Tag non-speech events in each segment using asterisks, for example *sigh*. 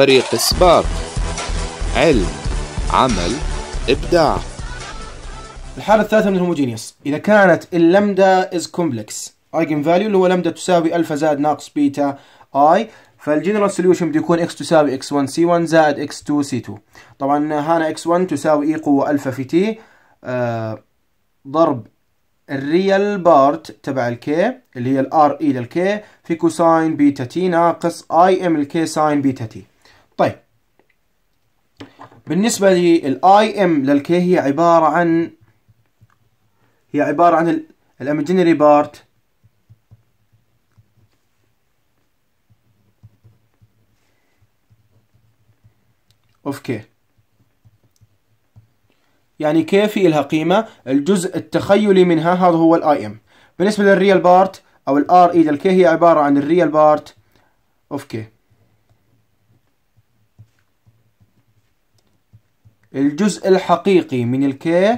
فريق سبارك علم عمل إبداع الحالة الثالثة من الهوموجينيوس إذا كانت اللمدة از كومبلكس ايجن فاليو اللي هو لمدة تساوي الفا زائد ناقص بيتا اي فالجنرال سوليوشن بده يكون x تساوي x1 c1 زائد x2 c2 طبعا هنا x1 تساوي e قوة الفا في تي آه، ضرب الريال بارت تبع الكي اللي هي الار e اي للكي في كوساين بيتا تي ناقص اي ام الكي ساين بيتا تي طيب بالنسبة للاي ام للكي هي عبارة عن هي عبارة عن imaginary بارت اوف كي يعني كي في لها قيمة الجزء التخيلي منها هذا هو الاي ام بالنسبة للريال بارت او الار اي e للكي هي عبارة عن الريال بارت اوف كي الجزء الحقيقي من الكي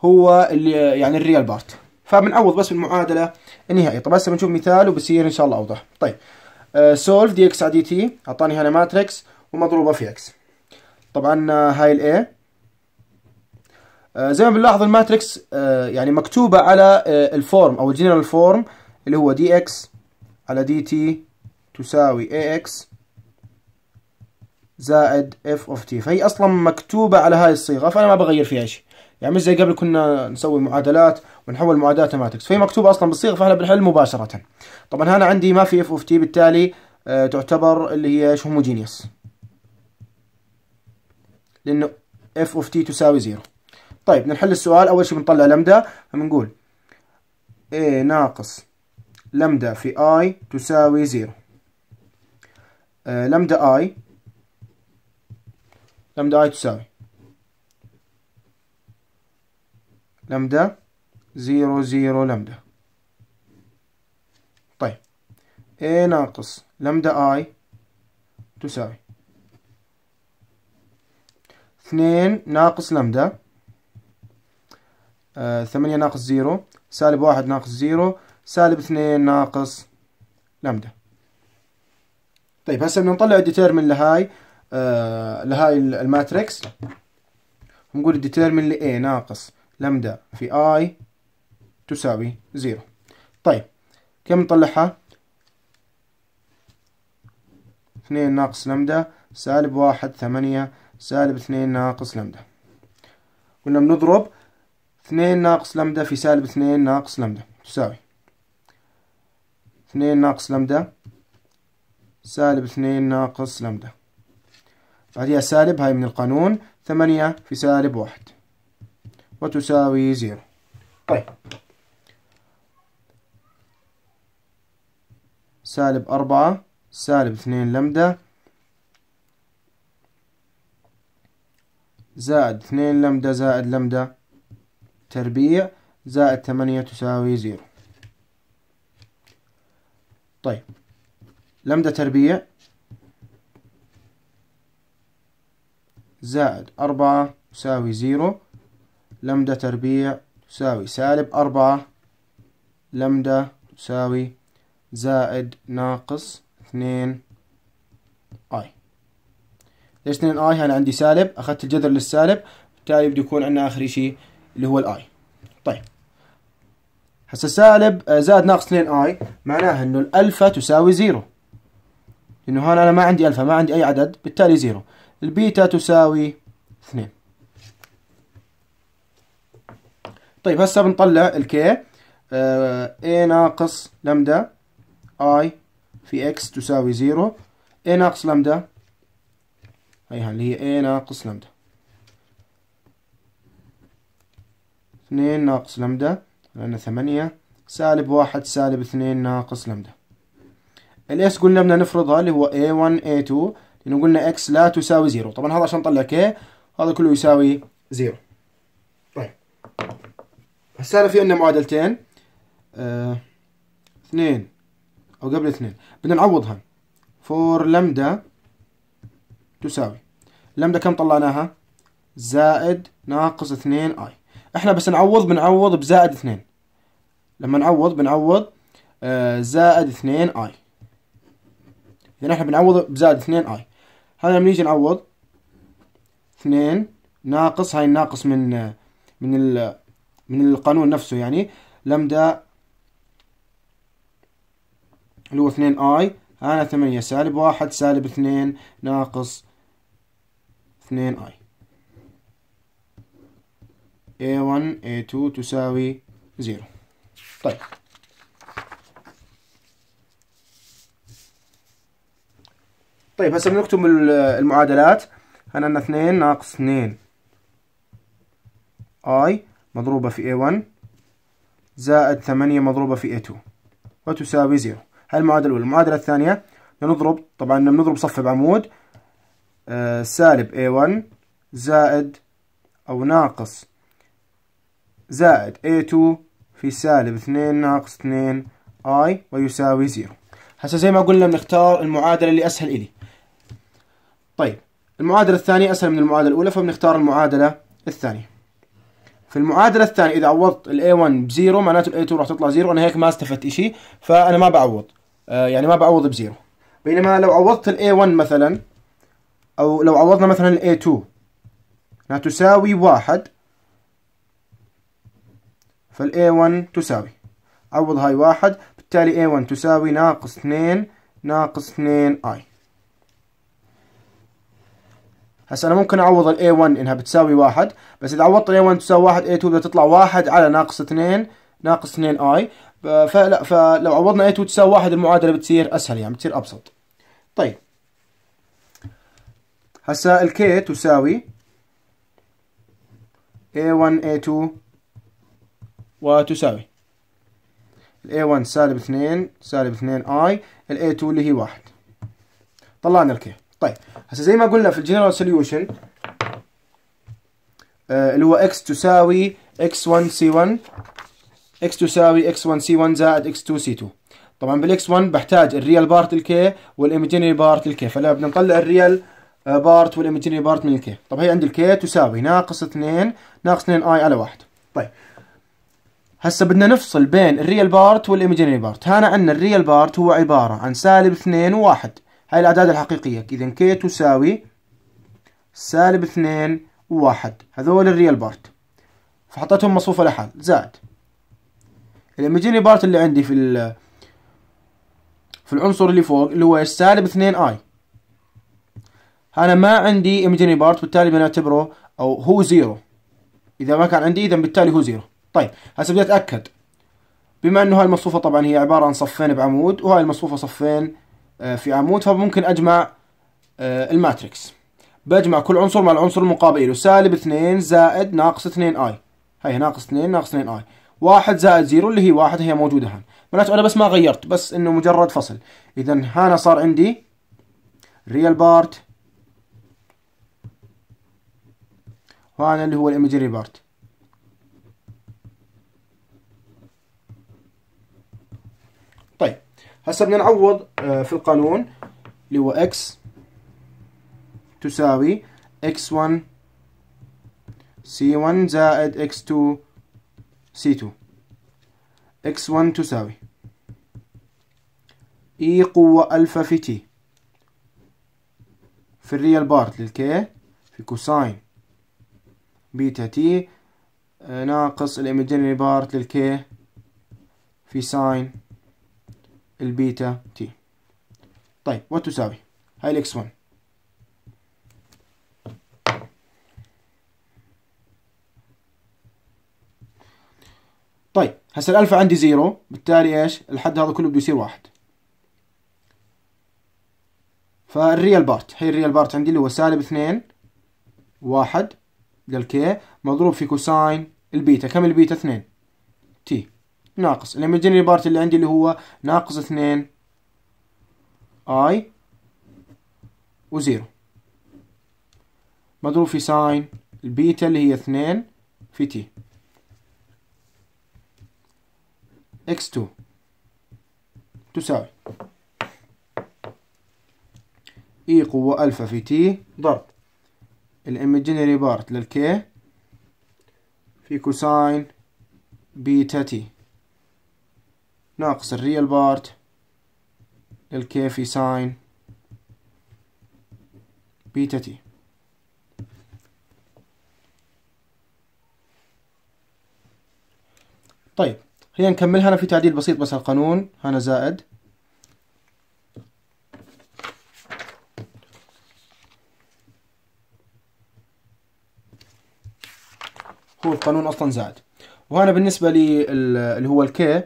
هو اللي يعني الريال بارت فبنعوض بس بالمعادله النهائيه طب هسه بنشوف مثال وبصير ان شاء الله اوضح طيب سولف آه، دي اكس على دي تي اعطاني هنا ماتريكس ومضروبه في اكس طبعا آه، هاي الاي آه، زي ما بنلاحظ الماتريكس يعني مكتوبه على الفورم او الجنرال فورم اللي هو دي اكس على دي تي تساوي اي اكس زائد اف اوف تي فهي اصلا مكتوبه على هاي الصيغه فانا ما بغير فيها شيء يعني مش زي قبل كنا نسوي معادلات ونحول معادلات ماتكس فهي مكتوبه اصلا بالصيغه فاحنا بنحل مباشره طبعا هنا عندي ما في اف اوف تي بالتالي آه تعتبر اللي هي هوموجينيوس لانه اف اوف تي تساوي زيرو طيب نحل السؤال اول شيء بنطلع لمدا فبنقول اي ناقص لمدا في اي تساوي زيرو آه لمدا اي لمدة اي تساوي لمدة زيرو زيرو لمدة طيب a ناقص لمدة i تساوي اثنين ناقص لمدة آه، ثمانية ناقص زيرو سالب واحد ناقص زيرو سالب اثنين ناقص لمدة طيب هسه بدنا نطلع الديتيرمن لهاي آه، لهاي الماتريكس ونقول الديترمن ل A ناقص لمدا في أي تساوي زيرو طيب كم نطلعها؟ اثنين ناقص لمدا سالب واحد ثمانية سالب اثنين ناقص لمدا قلنا بنضرب اثنين ناقص لمدا في سالب اثنين ناقص لمدا تساوي اثنين ناقص لمدا سالب اثنين ناقص لمدا عليها سالب هاي من القانون ثمانية في سالب واحد وتساوي زيرو طيب سالب أربعة سالب اثنين لمدة زائد اثنين لمدة زائد لمدة تربيع زائد ثمانية تساوي زيرو طيب لمدة تربيع زائد أربعة يساوي زيرو لمدة تربيع تساوي سالب أربعة لمدة تساوي زائد ناقص اثنين اي ليش اثنين اي انا يعني عندي سالب اخذت الجذر للسالب بالتالي بده يكون عندنا اخر شيء اللي هو الاي طيب هسه سالب آه، زائد ناقص اثنين اي معناها انه الالفا تساوي زيرو لانه هون انا ما عندي الفا ما عندي اي عدد بالتالي زيرو البيتا تساوي 2 طيب هسه بنطلع الكي آه A ناقص لمدا I في X تساوي 0 A ناقص لمدا هيها اللي هي A ناقص لمدا 2 ناقص لمدا لأن 8 سالب 1 سالب 2 ناقص لمدا الاس قلنا بدنا نفرضها اللي هو A1 A2 لأنه قلنا x لا تساوي 0 طبعا هذا عشان نطلع k هذا كله يساوي 0 طيب هسه في عندنا معادلتين آه، اثنين آه. او قبل اثنين بدنا نعوضها فور لمدا تساوي لمدا كم طلعناها زائد ناقص 2 اي احنا بس نعوض بنعوض بزائد 2 لما نعوض بنعوض آه، زائد 2 اي يعني احنا بنعوض بزائد 2 اي هذا لما نيجي نعوض اثنين ناقص هاي الناقص من من ال من القانون نفسه يعني لمدا اللي هو اثنين اي انا ثمانية سالب واحد سالب اثنين ناقص اثنين اي a1 a2 تساوي 0 طيب طيب هسه بنكتب المعادلات هنا عندنا 2 ناقص 2 اي مضروبة في A1 زائد 8 مضروبة في A2 وتساوي 0 هاي المعادلة الأولى المعادلة الثانية نضرب طبعا بنضرب صف بعمود آه، سالب A1 زائد أو ناقص زائد A2 في سالب 2 ناقص 2 اي ويساوي 0 هسه زي ما قلنا بنختار المعادلة اللي أسهل إلي طيب المعادلة الثانية أسهل من المعادلة الأولى فبنختار المعادلة الثانية في المعادلة الثانية إذا عوضت الـ A1 بزيرو معناته الـ A2 راح تطلع زيرو أنا هيك ما استفدت إشي فأنا ما بعوض آه يعني ما بعوض بزيرو بينما لو عوضت الـ A1 مثلا أو لو عوضنا مثلا الـ A2 أنها تساوي واحد فالـ A1 تساوي عوض هاي واحد بالتالي A1 تساوي ناقص 2 ناقص 2 I هسا انا ممكن اعوض الاي 1 انها بتساوي واحد بس اذا عوضت الاي 1 تساوي واحد اي 2 بدها تطلع واحد على ناقص اثنين ناقص اثنين اي فلا فلو عوضنا اي 2 تساوي واحد المعادله بتصير اسهل يعني بتصير ابسط طيب هسا الكي تساوي a1 a2 وتساوي a1 سالب 2 سالب 2 i ال a2 اللي هي 1 طلعنا الكي طيب هسه زي ما قلنا في الجنرال سوليوشن آه، اللي هو x تساوي x1c1 x تساوي x1c1 زائد x2c2 طبعا بالx 1 بحتاج الريال بارت الكي والايميجينري بارت الكي فلا بدنا نطلع الريال آه، بارت والايميجينري بارت من الكي طب هي عندي الكي تساوي ناقص 2 ناقص 2 اي على 1 طيب هسه بدنا نفصل بين الريال بارت والايميجينري بارت هنا عندنا الريال بارت هو عباره عن سالب 2 و1 هاي الأعداد الحقيقية إذا كي تساوي سالب اثنين وواحد هذول الريال بارت فحطيتهم مصفوفة لحال زائد لما يجيني بارت اللي عندي في ال في العنصر اللي فوق اللي هو سالب اثنين اي أنا ما عندي ايمجيني بارت بالتالي بنعتبره أو هو زيرو إذا ما كان عندي إذا بالتالي هو زيرو طيب هسه بدي أتأكد بما أنه هاي المصفوفة طبعا هي عبارة عن صفين بعمود وهاي المصفوفة صفين آه، في عمود فممكن اجمع آه، الماتريكس بجمع كل عنصر مع العنصر المقابل له سالب 2 زائد ناقص 2 اي هي ناقص 2 ناقص 2 اي 1 زائد 0 اللي هي 1 هي موجوده هنا معناته انا بس ما غيرت بس انه مجرد فصل اذا هنا صار عندي ريال بارت وهنا اللي هو الايمجري بارت هسه بدنا نعوض آه، في القانون اللي هو x تساوي x1 c1 زائد x2 c2 x1 تساوي e قوة ألفا في t في الريال بارت للكي في كوساين بيتا تي آه، ناقص الإيمجينري بارت للكي في ساين البيتا تي طيب وتساوي هاي الاكس 1 طيب هسه الالفا عندي زيرو بالتالي ايش الحد هذا كله بده يصير واحد فالريال بارت هي الريال بارت عندي اللي هو سالب اثنين واحد للكي مضروب في كوساين البيتا كم البيتا اثنين تي ناقص لما بارت اللي عندي اللي هو ناقص اثنين اي وزيرو مضروب في ساين البيتا اللي هي اثنين في تي اكس تو تساوي اي e قوة الفا في تي ضرب الايمجينري بارت للكي في كوساين بيتا تي ناقص الريال بارت للكي في ساين بيتا تي طيب خلينا نكمل هنا في تعديل بسيط بس القانون هنا زائد هو القانون اصلا زائد وهنا بالنسبه لي اللي هو الكي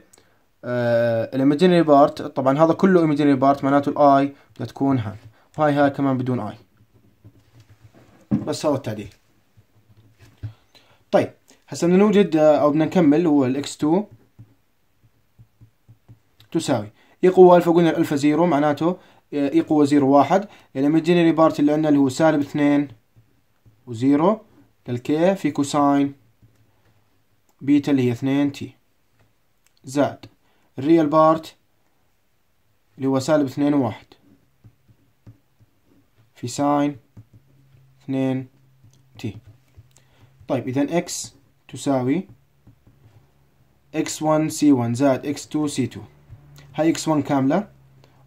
آه، الايمجينري بارت طبعا هذا كله ايمجينري بارت معناته الاي بدها تكون هاي وهاي هاي كمان بدون اي بس هذا التعديل طيب هسه بدنا نوجد آه، او بدنا نكمل هو الاكس 2 تساوي اي e قوه الفا قلنا الفا زيرو معناته اي آه، e قوه زيرو واحد الايمجينري بارت اللي عندنا اللي هو سالب اثنين وزيرو للكي في كوساين بيتا اللي هي اثنين تي زائد الريال بارت اللي هو سالب اثنين واحد في ساين اثنين تي طيب إذا اكس تساوي اكس 1 سي 1 زايد اكس 2 سي c2 هاي اكس 1 كاملة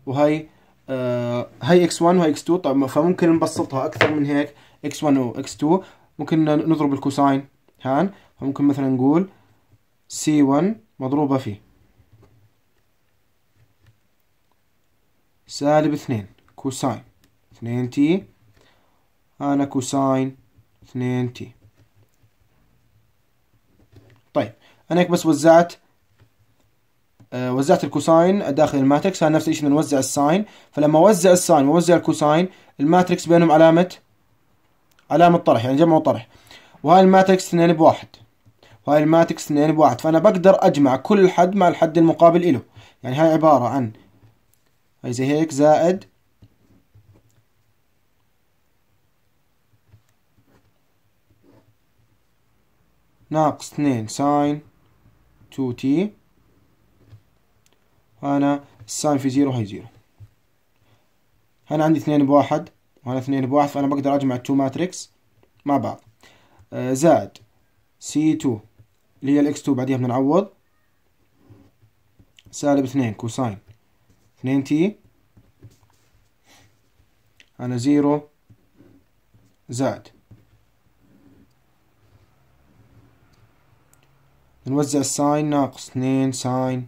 وهي آه هاي اكس 1 وهي اكس 2 طيب فممكن نبسطها أكثر من هيك اكس 1 و x2 ممكن نضرب الكوساين هان فممكن مثلا نقول سي 1 مضروبة في سالب اثنين كوساين اثنين تي انا كوساين اثنين تي طيب انا هيك بس وزعت آه، وزعت الكوساين داخل الماتريكس هذا نفس الشيء نوزع الساين فلما وزع الساين ووزع الكوساين الماتريكس بينهم علامة علامة طرح يعني جمع وطرح وهاي الماتريكس اثنين بواحد وهاي الماتريكس اثنين بواحد فأنا بقدر أجمع كل حد مع الحد المقابل إله يعني هاي عبارة عن هاي زي هيك زائد ناقص اثنين ساين تو تي هنا الساين في زيرو هي زيرو هنا عندي اثنين بواحد وهنا اثنين بواحد فأنا بقدر أجمع التو ماتريكس مع بعض آه، زائد سي تو اللي هي الاكس تو بعديها بنعوض سالب اثنين كوساين اثنين تي على زيرو زائد نوزع الساين ناقص اثنين ساين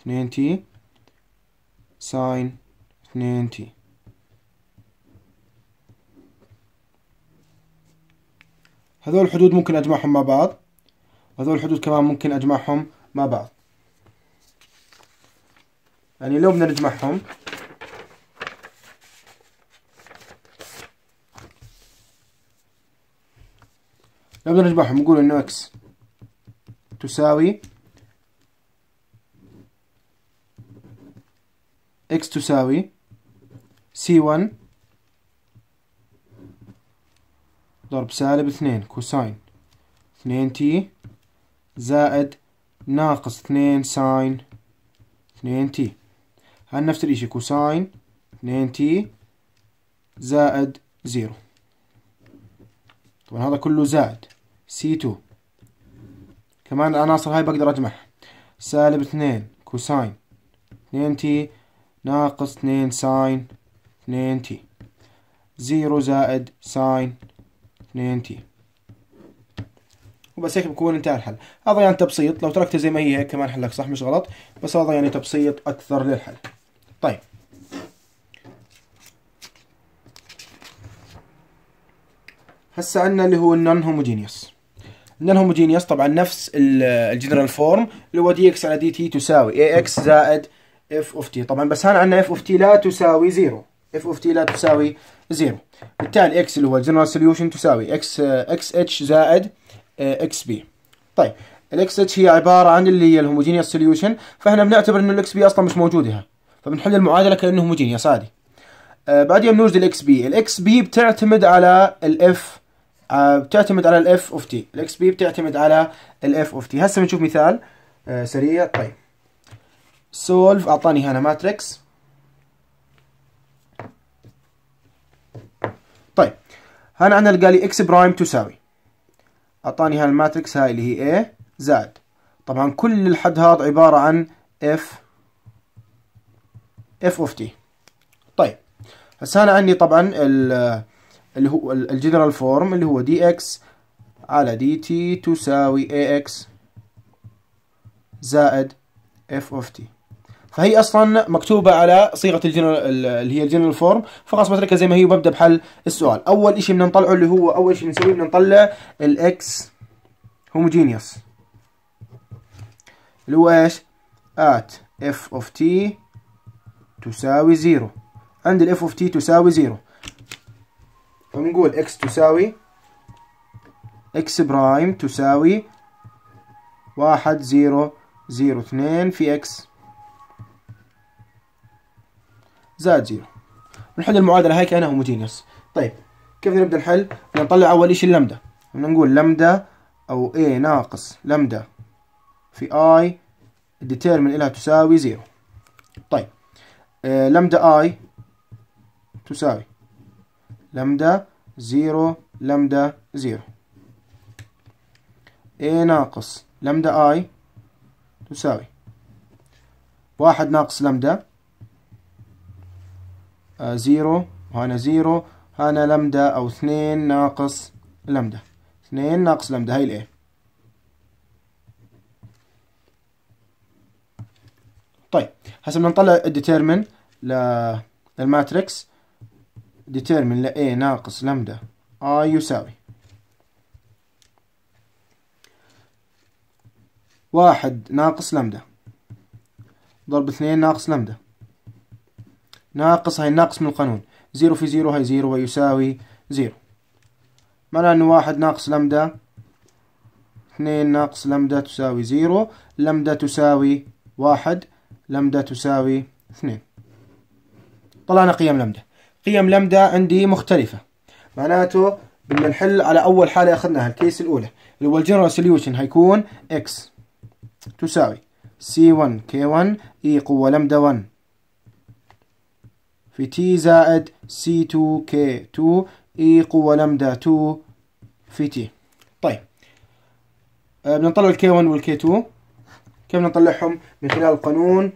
اثنين تي ساين اثنين تي هذول الحدود ممكن أجمعهم مع بعض وهذول الحدود كمان ممكن أجمعهم مع بعض يعني لو بنجمعهم لو بدنا نجمعهم نقول انه اكس تساوي اكس تساوي سي 1 ضرب سالب اثنين كوساين اثنين تي زائد ناقص اثنين ساين اثنين تي عن نفس الاشي كوساين 2 تي زائد زيرو طبعا هذا كله زائد سي 2 كمان العناصر هاي بقدر اجمعها سالب 2 كوساين 2 تي ناقص 2 ساين 2 تي زيرو زائد ساين 2 تي وبس هيك بكون انتهى الحل هذا يعني تبسيط لو تركته زي ما هي هيك كمان حلك صح مش غلط بس هذا يعني تبسيط اكثر للحل طيب هسه عندنا اللي هو النون هوموجينيوس النون هوموجينيوس طبعا نفس الجنرال فورم اللي هو دي اكس على دي تي تساوي اي اكس زائد اف اوف تي طبعا بس هان عندنا اف اوف تي لا تساوي زيرو اف اوف تي لا تساوي زيرو بالتالي اكس اللي هو الجنرال سوليوشن تساوي اكس اكس اتش زائد اكس آه، بي طيب الاكس اتش هي عباره عن اللي هي الهوموجينيوس سوليوشن فاحنا بنعتبر انه الاكس بي اصلا مش موجوده هنا فبنحل المعادله كانه هوموجينيوس عادي آه، يوم بنوجد الاكس بي الاكس بي بتعتمد على الاف آه، بتعتمد على الاف اوف تي الاكس بي بتعتمد على الاف اوف تي هسه بنشوف مثال آه، سريع طيب سولف اعطاني هنا ماتريكس طيب هنا عندنا لقى لي اكس برايم تساوي اعطاني هنا الماتريكس هاي اللي هي A زائد طبعا كل الحد هذا عباره عن اف اف اوف تي طيب هسه انا عندي طبعا اللي هو الجنرال فورم اللي هو دي اكس على دي تي تساوي اي اكس زائد اف اوف تي فهي اصلا مكتوبه على صيغه الجنرال اللي هي الجنرال فورم فخلاص بتركها زي ما هي وببدا بحل السؤال اول شيء بدنا نطلعه اللي هو اول شيء بنسويه بدنا نطلع الاكس هوموجينيوس اللي هو ايش ات اف اوف تي تساوي زيرو عند الاف اوف تي تساوي زيرو فنقول اكس تساوي اكس برايم تساوي واحد زيرو زيرو اثنين في اكس زائد زيرو بنحل المعادلة هاي كأنها هوموجينيوس طيب كيف نبدأ نحل؟ نطلع أول شيء اللمدة نقول لمدة أو A ناقص لمدة في I الديتيرمن إلها تساوي زيرو طيب لمدا اي تساوي لمدا زيرو لمدا زيرو اي ناقص لمدا اي تساوي واحد ناقص لمدا آه، زيرو وهنا زيرو هنا لمدا او اثنين ناقص لمدا اثنين ناقص لمدا هاي الايه طيب هسه بدنا نطلع الديتيرمن للماتريكس ديتيرمن ل A ناقص لمدا I آه، يساوي واحد ناقص لمدا ضرب اثنين ناقص لمدا ناقص هاي ناقص من القانون زيرو في زيرو هاي زيرو ويساوي زيرو معناه انه واحد ناقص لمدا اثنين ناقص لمدا تساوي زيرو لمدا تساوي واحد لمدا تساوي اثنين طلعنا قيم لمدة قيم لمدة عندي مختلفة معناته بدنا نحل على أول حالة أخذناها الكيس الأولى اللي هو الجنرال سوليوشن هيكون x تساوي C1 K1 E قوة لمدة 1 في T زائد C2 K2 E قوة لمدة 2 في T طيب آه، بدنا نطلع الكي 1 والk 2 كيف نطلعهم من خلال قانون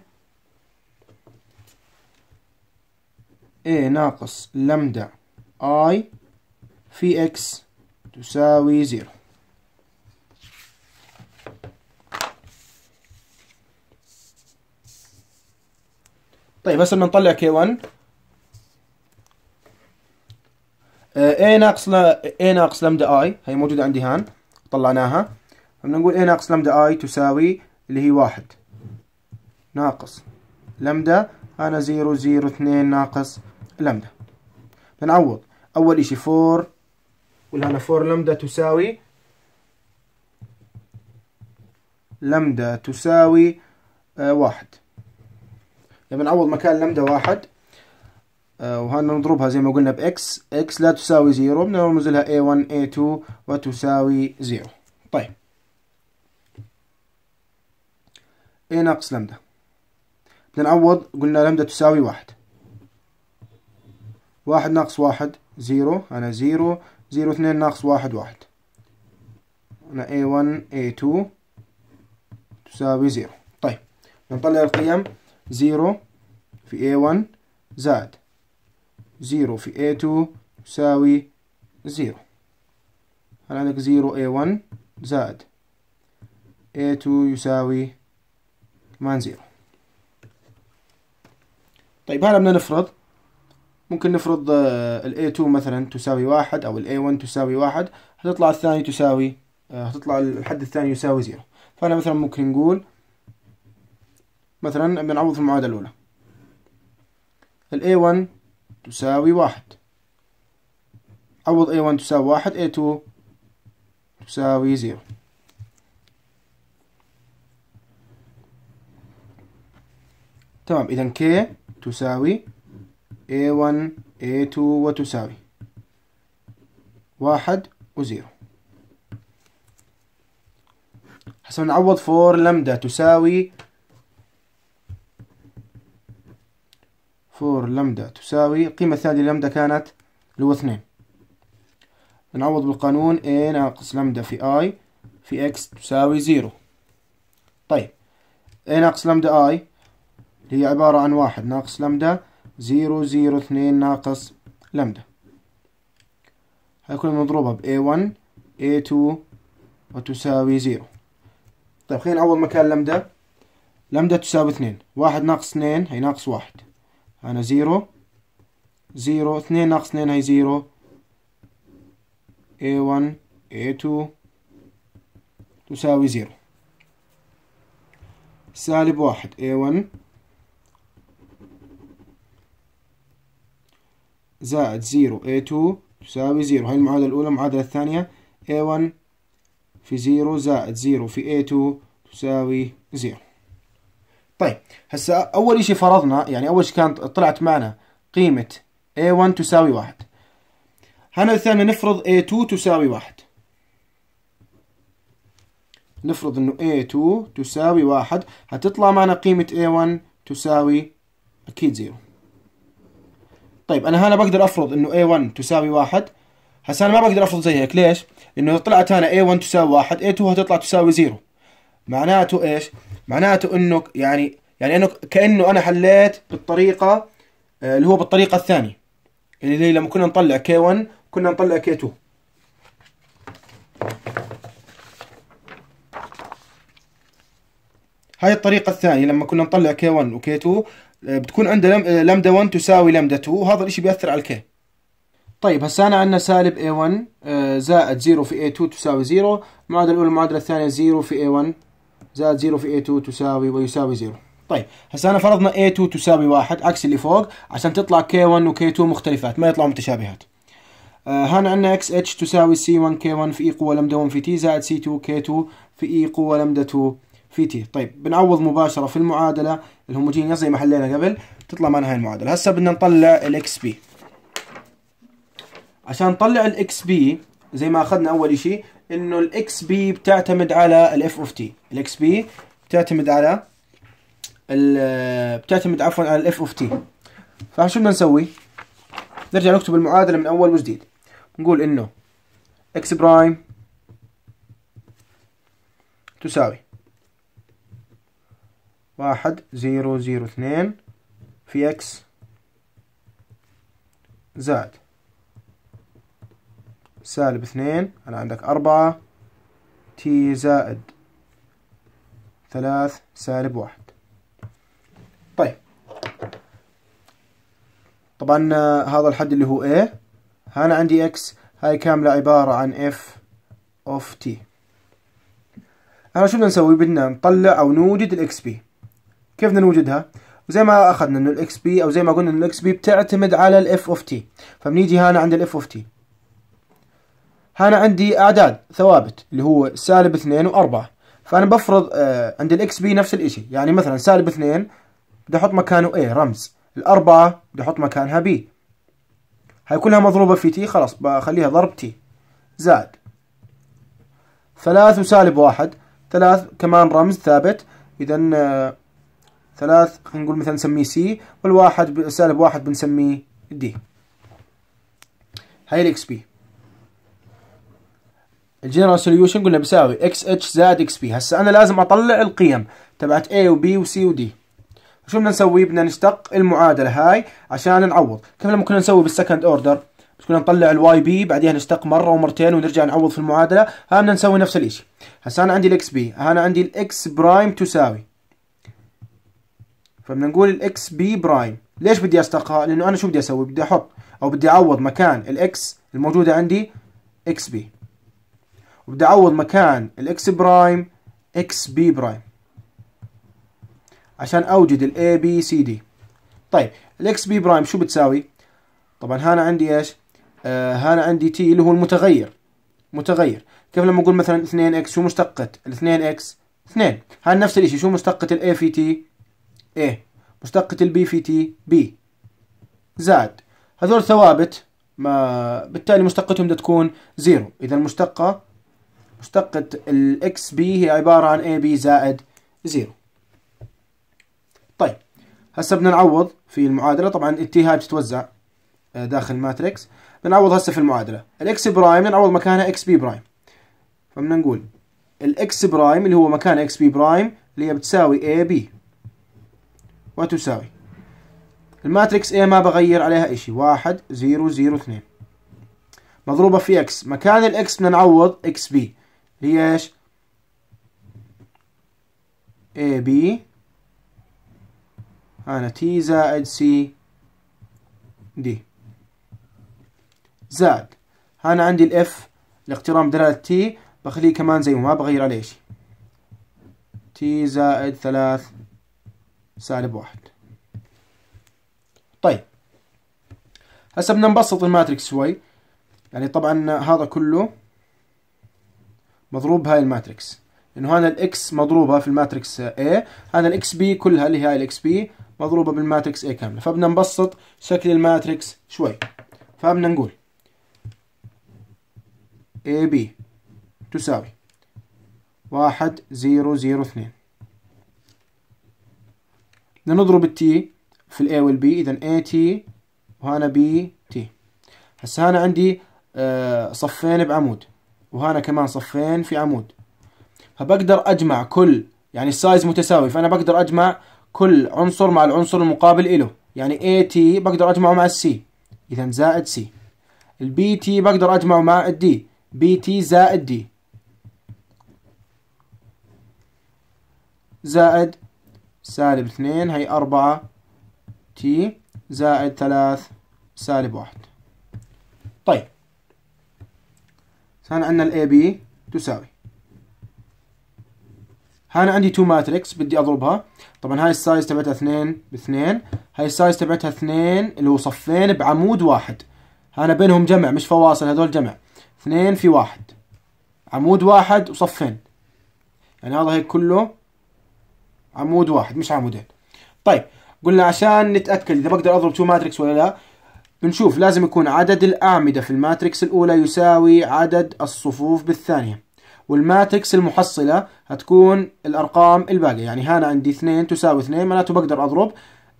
A ناقص لمدا I في X تساوي زيرو طيب هسه بنطلع K1 آه، A ناقص ل A ناقص لمدا I هي موجودة عندي هان طلعناها فبدنا نقول A ناقص لمدا I تساوي اللي هي واحد ناقص لمدا أنا زيرو زيرو اثنين ناقص لندا بنعوض أول إشي فور والهنا فور لندا تساوي لندا تساوي آه واحد لما نعوض مكان لندا واحد آه، وهنا نضربها زي ما قلنا بإكس إكس لا تساوي زيرو بنرمز لها A1 A2 وتساوي زيرو طيب A ناقص لندا بدنا نعوض قلنا لمدا تساوي واحد واحد ناقص واحد زيرو أنا زيرو زيرو اثنين ناقص واحد واحد هنا A1 A2 تساوي زيرو طيب نطلع القيم زيرو في A1 زائد زيرو في A2 تساوي زيرو هل عندك زيرو A1 زائد A2 يساوي كمان زيرو طيب هلا بدنا نفرض ممكن نفرض آه، ال A2 مثلا تساوي واحد أو ال A1 تساوي واحد هتطلع الثاني تساوي آه، هتطلع الحد الثاني يساوي زيرو فأنا مثلا ممكن نقول مثلا بنعوض في المعادلة الأولى ال A1 تساوي واحد عوض A1 تساوي واحد A2 تساوي زيرو تمام إذا K تساوي A1 A2 وتساوي واحد وزيرو حسنا نعوض فور لمدا تساوي فور لمدا تساوي القيمة الثانية للمدا كانت اللي هو اثنين نعوض بالقانون A ناقص لمدا في I في X تساوي زيرو طيب A ناقص لمدا I اللي هي عبارة عن واحد ناقص لمدا زيرو زيرو اثنين ناقص لمدة هيكون مضروبة ب A1 A2 وتساوي زيرو طيب خلينا أول مكان لمدة لمدة تساوي اثنين واحد ناقص اثنين هي ناقص واحد أنا زيرو زيرو اثنين ناقص اثنين هي زيرو A1 A2 تساوي زيرو سالب واحد A1 زائد 0 A2 تساوي 0 هاي المعادلة الأولى المعادلة الثانية A1 في 0 زائد 0 في A2 تساوي 0 طيب هسا أول شيء فرضنا يعني أول شيء كانت طلعت معنا قيمة A1 تساوي 1 هنا الثانية نفرض A2 تساوي 1 نفرض انه A2 تساوي واحد هتطلع معنا قيمة A1 تساوي اكيد زيرو طيب انا هنا بقدر افرض انه A1 تساوي واحد هسا انا ما بقدر افرض زي هيك ليش؟ لانه اذا طلعت هنا A1 تساوي واحد A2 هتطلع تساوي زيرو معناته ايش؟ معناته انه يعني يعني انه كانه انا حليت بالطريقه آه، اللي هو بالطريقه الثانيه اللي يعني هي لما كنا نطلع K1 كنا نطلع K2 هاي الطريقة الثانية لما كنا نطلع K1 و K2 بتكون عنده لمدا آه، 1 تساوي لمدا 2 وهذا الاشي بيأثر على الكي طيب هسه أنا عندنا سالب A1 آه، زائد 0 في A2 تساوي 0 المعادلة الأولى المعادلة الثانية 0 في A1 زائد 0 في A2 تساوي ويساوي 0 طيب هسه أنا فرضنا A2 تساوي 1 عكس اللي فوق عشان تطلع K1 وk 2 مختلفات ما يطلعوا متشابهات هان آه، عندنا xh تساوي c 1 k 1 في اي e قوة لمدا 1 في t زائد c 2 k 2 في اي e قوة لمدا 2 في تي طيب بنعوض مباشرة في المعادلة الهوموجينيه زي ما حلينا قبل تطلع معنا هاي المعادلة هسا بدنا نطلع الاكس بي عشان نطلع الاكس بي زي ما اخذنا اول شيء انه الاكس بي بتعتمد على الاف اوف تي الاكس بي بتعتمد على ال بتعتمد عفوا على الاف اوف تي فشو بدنا نسوي نرجع نكتب المعادلة من اول وجديد نقول انه اكس برايم تساوي واحد زيرو زيرو اثنين في اكس زائد سالب اثنين أنا عندك أربعة تي زائد ثلاث سالب واحد طيب طبعا آه، هذا الحد اللي هو A هنا عندي X هاي كاملة عبارة عن F of T احنا شو بدنا نسوي بدنا نطلع أو نوجد الاكس XP كيف بدنا نوجدها؟ زي ما اخذنا انه الاكس بي او زي ما قلنا انه الاكس بي بتعتمد على الاف اوف تي فبنيجي هنا عند الاف اوف تي هنا عندي اعداد ثوابت اللي هو سالب 2 و4 فانا بفرض آه عند الاكس بي نفس الشيء يعني مثلا سالب 2 بدي احط مكانه اي رمز الاربعه بدي احط مكانها بي هاي كلها مضروبه في تي خلاص بخليها ضرب تي زائد ثلاث وسالب واحد ثلاث كمان رمز ثابت اذا آه ثلاث نقول مثلا نسميه سي والواحد سالب واحد بنسميه دي هاي الاكس بي الجنرال سوليوشن قلنا بيساوي اكس اتش زائد اكس بي هسه انا لازم اطلع القيم تبعت اي وبي وسي ودي شو بدنا نسوي بدنا نشتق المعادله هاي عشان نعوض كيف لما كنا نسوي بالسكند اوردر كنا نطلع الواي بي بعدين نشتق مره ومرتين ونرجع نعوض في المعادله ها بدنا نسوي نفس الشيء هسه انا عندي الاكس بي انا عندي الاكس برايم تساوي فبدنا نقول الاكس بي برايم ليش بدي استقها لانه انا شو بدي اسوي بدي احط او بدي اعوض مكان الاكس الموجوده عندي اكس بي وبدي اعوض مكان الاكس برايم اكس بي برايم عشان اوجد الاي بي سي دي طيب الاكس بي برايم شو بتساوي طبعا هنا عندي ايش آه هنا عندي تي اللي هو المتغير متغير كيف لما اقول مثلا 2 اكس شو مشتقة ال 2 اكس 2 هاي نفس الشيء شو مشتقة الاي في تي A إيه؟ مشتقة البي في تي بي زائد هذول ثوابت ما بالتالي مشتقتهم بدها تكون زيرو إذا المشتقة مشتقة الإكس بي هي عبارة عن A B زائد زيرو طيب هسا بدنا نعوض في المعادلة طبعا T هاي بتتوزع آه، داخل الماتريكس بنعوض هسا في المعادلة الإكس برايم نعوض مكانها إكس بي برايم فبدنا نقول الإكس برايم اللي هو مكان إكس بي برايم اللي هي بتساوي A B وتساوي الماتريكس A ما بغير عليها شيء واحد زيرو زيرو اثنين مضروبة في X مكان الإكس بدنا نعوض XB اللي هي إيش B أنا T زائد C D زائد أنا عندي الإف الاقترام دلالة T بخليه كمان زي ما بغير عليه شيء T زائد ثلاث سالب واحد طيب هسه بدنا نبسط الماتريكس شوي يعني طبعا هذا كله مضروب بهاي الماتريكس انه هنا الاكس مضروبه في الماتريكس A هذا الاكس بي كلها اللي هي الاكس بي مضروبه بالماتريكس A كامله فبدنا نبسط شكل الماتريكس شوي فبدنا نقول AB تساوي واحد زيرو زيرو اثنين بدنا نضرب التي في الاي والبي اذا اي تي وهنا بي تي هسه هنا عندي آه، صفين بعمود وهنا كمان صفين في عمود فبقدر اجمع كل يعني السايز متساوي فانا بقدر اجمع كل عنصر مع العنصر المقابل له يعني اي تي بقدر اجمعه مع السي اذا زائد سي البي تي بقدر اجمعه مع الدي بي تي زائد دي زائد سالب اثنين هي أربعة تي زائد ثلاث سالب واحد طيب هنا عندنا الاي بي تساوي هنا عندي تو ماتريكس بدي اضربها طبعا هاي السايز تبعتها اثنين باثنين هاي السايز تبعتها اثنين اللي هو صفين بعمود واحد هنا بينهم جمع مش فواصل هذول جمع اثنين في واحد عمود واحد وصفين يعني هذا هيك كله عمود واحد مش عمودين طيب قلنا عشان نتاكد اذا بقدر اضرب تو ماتريكس ولا لا بنشوف لازم يكون عدد الاعمده في الماتريكس الاولى يساوي عدد الصفوف بالثانيه والماتريكس المحصله هتكون الارقام الباقيه يعني هنا عندي 2 تساوي 2 معناته بقدر اضرب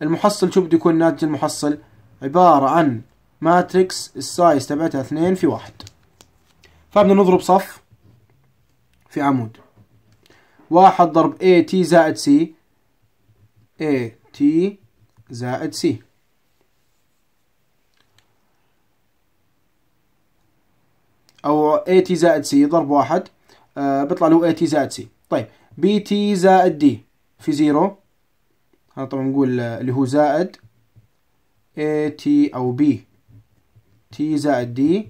المحصل شو بده يكون ناتج المحصل عباره عن ماتريكس السايز تبعتها 2 في 1 فبدنا نضرب صف في عمود واحد ضرب اي تي زائد سي اي تي زائد سي أو اي تي زائد سي ضرب واحد آه بيطلع له اي تي زائد سي طيب بي تي زائد دي في زيرو هذا طبعا نقول آه، اللي هو زائد اي تي أو بي تي زائد دي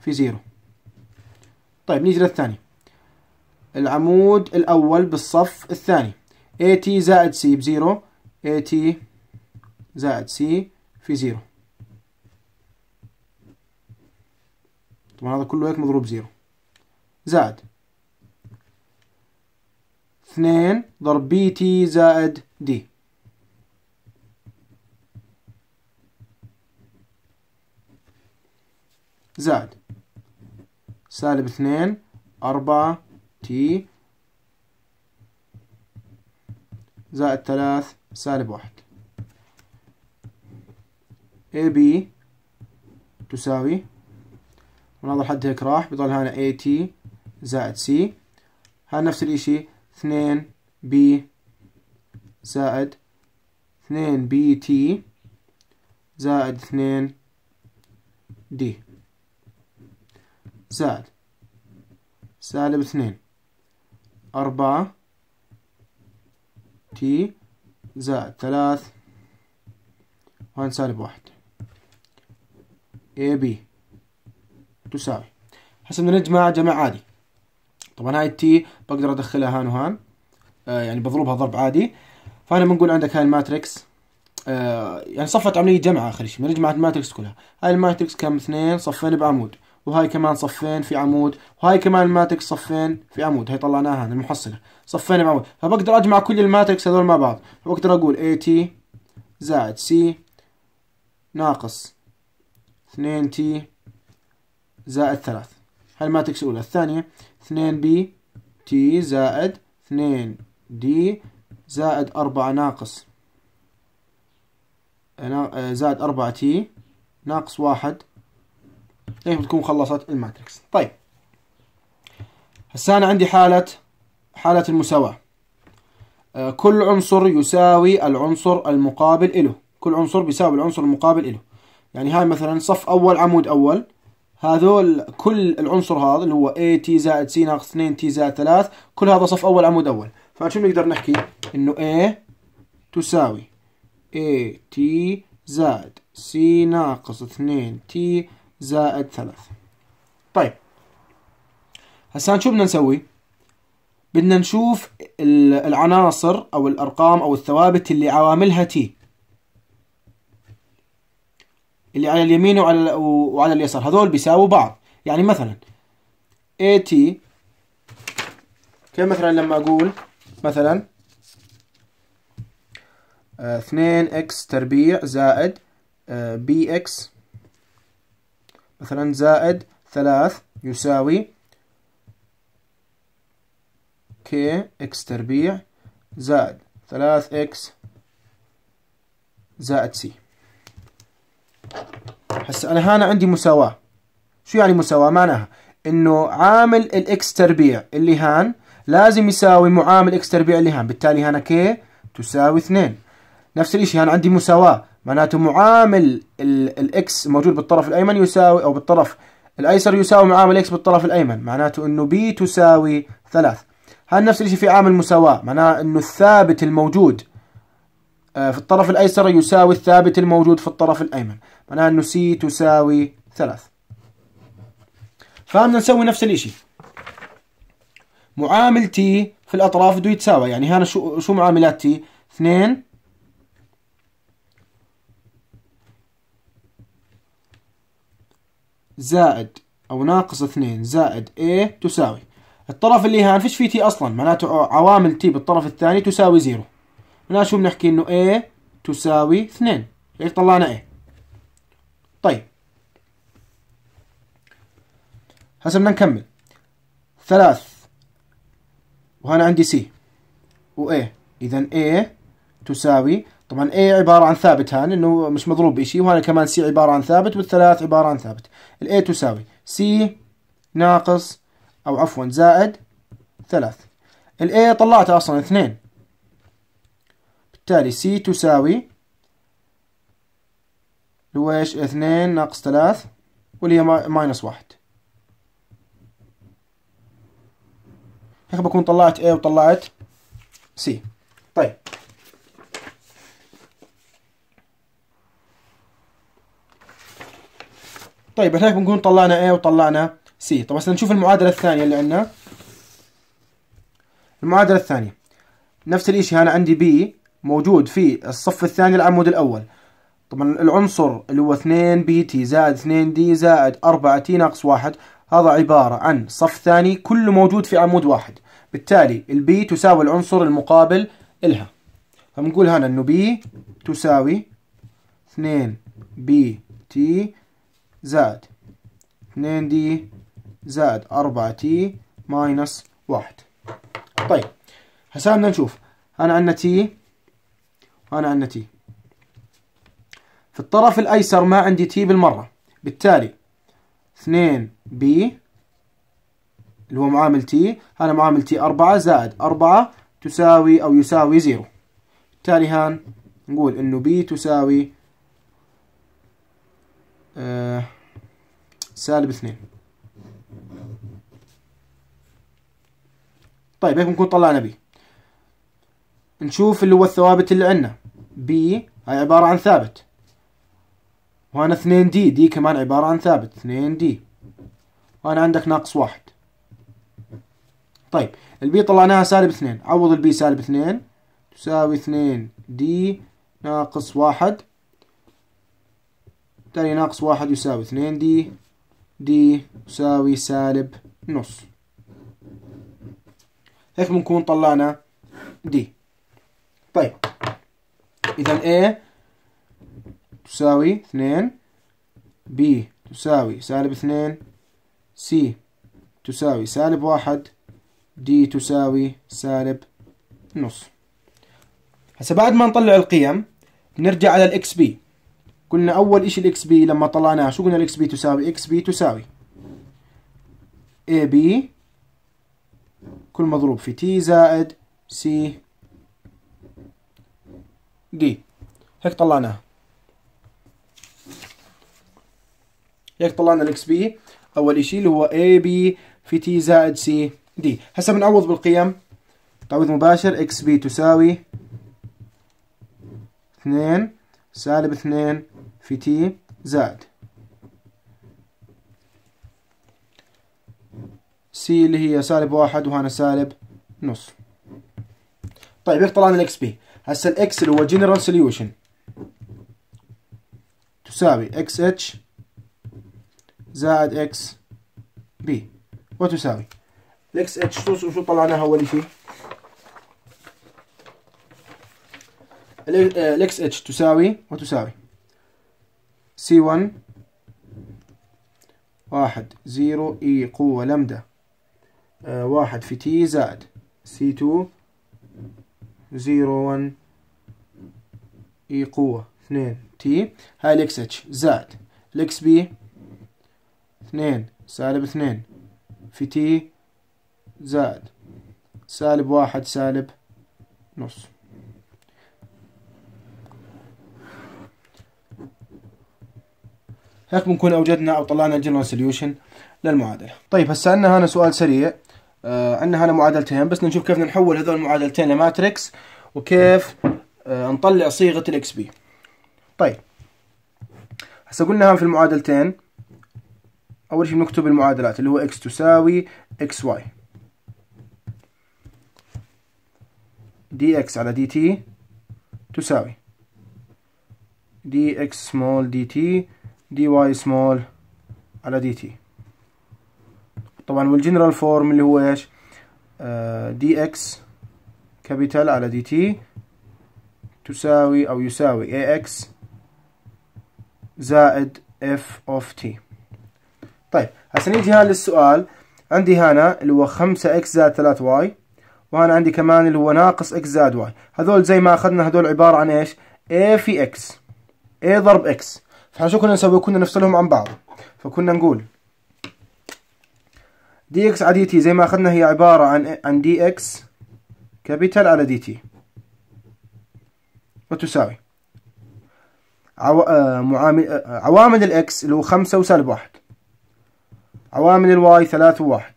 في زيرو طيب نيجي للثاني العمود الأول بالصف الثاني AT زائد C بزيرو AT زائد C في زيرو طبعا هذا كله هيك مضروب زيرو زائد اثنين ضرب بي تي زائد دي زائد سالب اثنين أربعة تي زائد ثلاث سالب واحد اي بي تساوي ونضع حد هيك راح بضل هنا اي تي زائد سي ها نفس الاشي اثنين بي زائد اثنين بي تي زائد اثنين دي زائد سالب اثنين أربعة تي زائد ثلاث وهن سالب واحد اي بي تساوي هسه بدنا نجمع جمع عادي طبعا هاي التي بقدر ادخلها هان وهان آه يعني بضربها ضرب عادي فهنا بنقول عندك هاي الماتريكس آه يعني صفت عملية جمع آخر شيء من جمعت الماتريكس كلها هاي الماتريكس كم اثنين صفين بعمود وهاي كمان صفين في عمود وهاي كمان الماتريكس صفين في عمود هاي طلعناها عن المحصلة صفين بعمود فبقدر أجمع كل الماتريكس هذول مع بعض فبقدر أقول اي تي زائد سي ناقص 2 تي زائد 3 هاي الماتريكس الأولى الثانية بي تي زائد دي زائد 4 ناقص آه، زائد تي ناقص 1 هيك إيه، بتكون خلصت الماتريكس طيب هسه أنا عندي حالة حالة المساواة آه، كل عنصر يساوي العنصر المقابل له كل عنصر بيساوي العنصر المقابل له يعني هاي مثلا صف أول عمود أول هذول كل العنصر هذا اللي هو اي تي زائد سي ناقص 2 تي زائد 3 كل هذا صف أول عمود أول فشو بنقدر نحكي إنه اي تساوي اي تي زائد سي ناقص 2 تي زائد ثلاث طيب هسا شو بدنا نسوي بدنا نشوف العناصر أو الأرقام أو الثوابت اللي عواملها تي اللي على اليمين وعلى, وعلى اليسار هذول بيساووا بعض يعني مثلا تي كيف مثلا لما أقول مثلا 2 آه، x تربيع زائد بي آه، اكس مثلا زائد ثلاث يساوي كي إكس تربيع زائد ثلاث إكس زائد سي هسا أنا هنا عندي مساواة شو يعني مساواة؟ معناها إنه عامل الإكس تربيع اللي هان لازم يساوي معامل إكس تربيع اللي هان بالتالي هنا كي تساوي اثنين نفس الشيء هنا عندي مساواة معناته معامل الاكس موجود بالطرف الايمن يساوي او بالطرف الايسر يساوي معامل اكس بالطرف الايمن معناته انه بي تساوي ثلاث هذا نفس الشيء في عامل مساواة معناه انه الثابت الموجود آه، في الطرف الايسر يساوي الثابت الموجود في الطرف الايمن معناه انه سي تساوي ثلاث فهمنا نسوي نفس الشيء معامل تي في الاطراف بده يتساوى يعني هنا شو شو معاملات تي 2 زائد أو ناقص 2 زائد A تساوي الطرف اللي هان فيش فيه تي أصلا معناته عوامل تي بالطرف الثاني تساوي زيرو هنا شو بنحكي إنه A تساوي 2 هيك طلعنا A طيب هسه بدنا نكمل ثلاث وهنا عندي سي و A إذا A تساوي طبعا A عبارة عن ثابت هان إنه مش مضروب بشيء وهنا كمان سي عبارة عن ثابت والثلاث عبارة عن ثابت ال A تساوي C ناقص أو عفوا زائد ثلاث ال A طلعته أصلا اثنين بالتالي C تساوي لويش اثنين ناقص ثلاث واللي هي ماينس واحد هيك بكون طلعت A وطلعت C طيب طيب هناك بنكون طلعنا A وطلعنا C طب بس نشوف المعادلة الثانية اللي عندنا المعادلة الثانية نفس الاشي انا عندي B موجود في الصف الثاني العمود الاول طبعا العنصر اللي هو 2 بي تي زائد 2 دي زائد 4 تي ناقص 1 هذا عبارة عن صف ثاني كله موجود في عمود واحد بالتالي البي تساوي العنصر المقابل إلها فبنقول هنا انه بي تساوي 2 بي تي زائد 2 دي زائد 4 تي ماينس 1 طيب هسه بدنا نشوف انا عندنا تي وانا عندنا تي في الطرف الايسر ما عندي تي بالمره بالتالي 2 بي اللي هو معامل تي انا معامل تي 4 زائد 4 تساوي او يساوي 0 بالتالي هان نقول انه بي تساوي آه، سالب اثنين طيب هيك بنكون طلعنا بي نشوف اللي هو الثوابت اللي عندنا بي هاي عبارة عن ثابت وهنا اثنين دي دي كمان عبارة عن ثابت اثنين دي وهنا عندك ناقص واحد طيب البي طلعناها سالب اثنين عوض البي سالب اثنين تساوي اثنين دي ناقص واحد تالي ناقص واحد يساوي اثنين دي دي يساوي سالب نص هيك بنكون طلعنا دي طيب إذا A تساوي اثنين B تساوي سالب اثنين C تساوي سالب واحد D تساوي سالب نص هسا بعد ما نطلع القيم نرجع على الإكس بي قلنا أول شيء الإكس بي لما طلعناه شو قلنا الإكس بي تساوي إكس بي تساوي اي بي كل مضروب في تي زائد سي دي هيك طلعناه هيك طلعنا الاكس بي اول اشي اللي هو اي بي في تي زائد سي دي هسه بنعوض بالقيم تعويض مباشر اكس بي تساوي 2 سالب 2 في تي زائد سي اللي هي سالب واحد وهنا سالب نص طيب هيك طلعنا الاكس بي هسه الاكس اللي هو جنرال سوليوشن تساوي اكس اتش زائد اكس بي وتساوي الاكس اتش شو طلعناها اول شيء الاكس اتش تساوي وتساوي سي 1 واحد زيرو اي قوة لمدة آه، واحد في تي زائد سي 2 زيرو 1 اي قوة اثنين تي هاي الاكس اتش زائد الاكس بي اثنين سالب اثنين في تي زائد سالب واحد سالب نص هيك بنكون اوجدنا او طلعنا الجنرال سوليوشن للمعادله طيب هسه عندنا هنا سؤال سريع آه، عندنا هنا معادلتين بس نشوف كيف نحول هذول المعادلتين لماتريكس وكيف آه، نطلع صيغه الاكس بي طيب هسه قلنا في المعادلتين اول شيء بنكتب المعادلات اللي هو اكس تساوي اكس واي دي اكس على دي تي تساوي دي اكس سمول دي تي دي واي سمول على دي تي طبعا والجنرال فورم اللي هو ايش دي اكس كابيتال على دي تي تساوي او يساوي اي اكس زائد اف اوف تي طيب هسه نيجي هان للسؤال عندي هنا اللي هو 5 اكس زائد 3 واي وهنا عندي كمان اللي هو ناقص اكس زائد واي هذول زي ما اخذنا هذول عباره عن ايش؟ a في اكس a ضرب اكس فاحنا شو كنا نسوي كنا نفصلهم عن بعض فكنا نقول دي اكس على دي تي زي ما اخذنا هي عبارة عن إيه؟ عن دي اكس كابيتال على دي تي وتساوي عو... آه، معامل... آه، عوامل الاكس اللي هو خمسة وسالب واحد عوامل الواي ثلاثة وواحد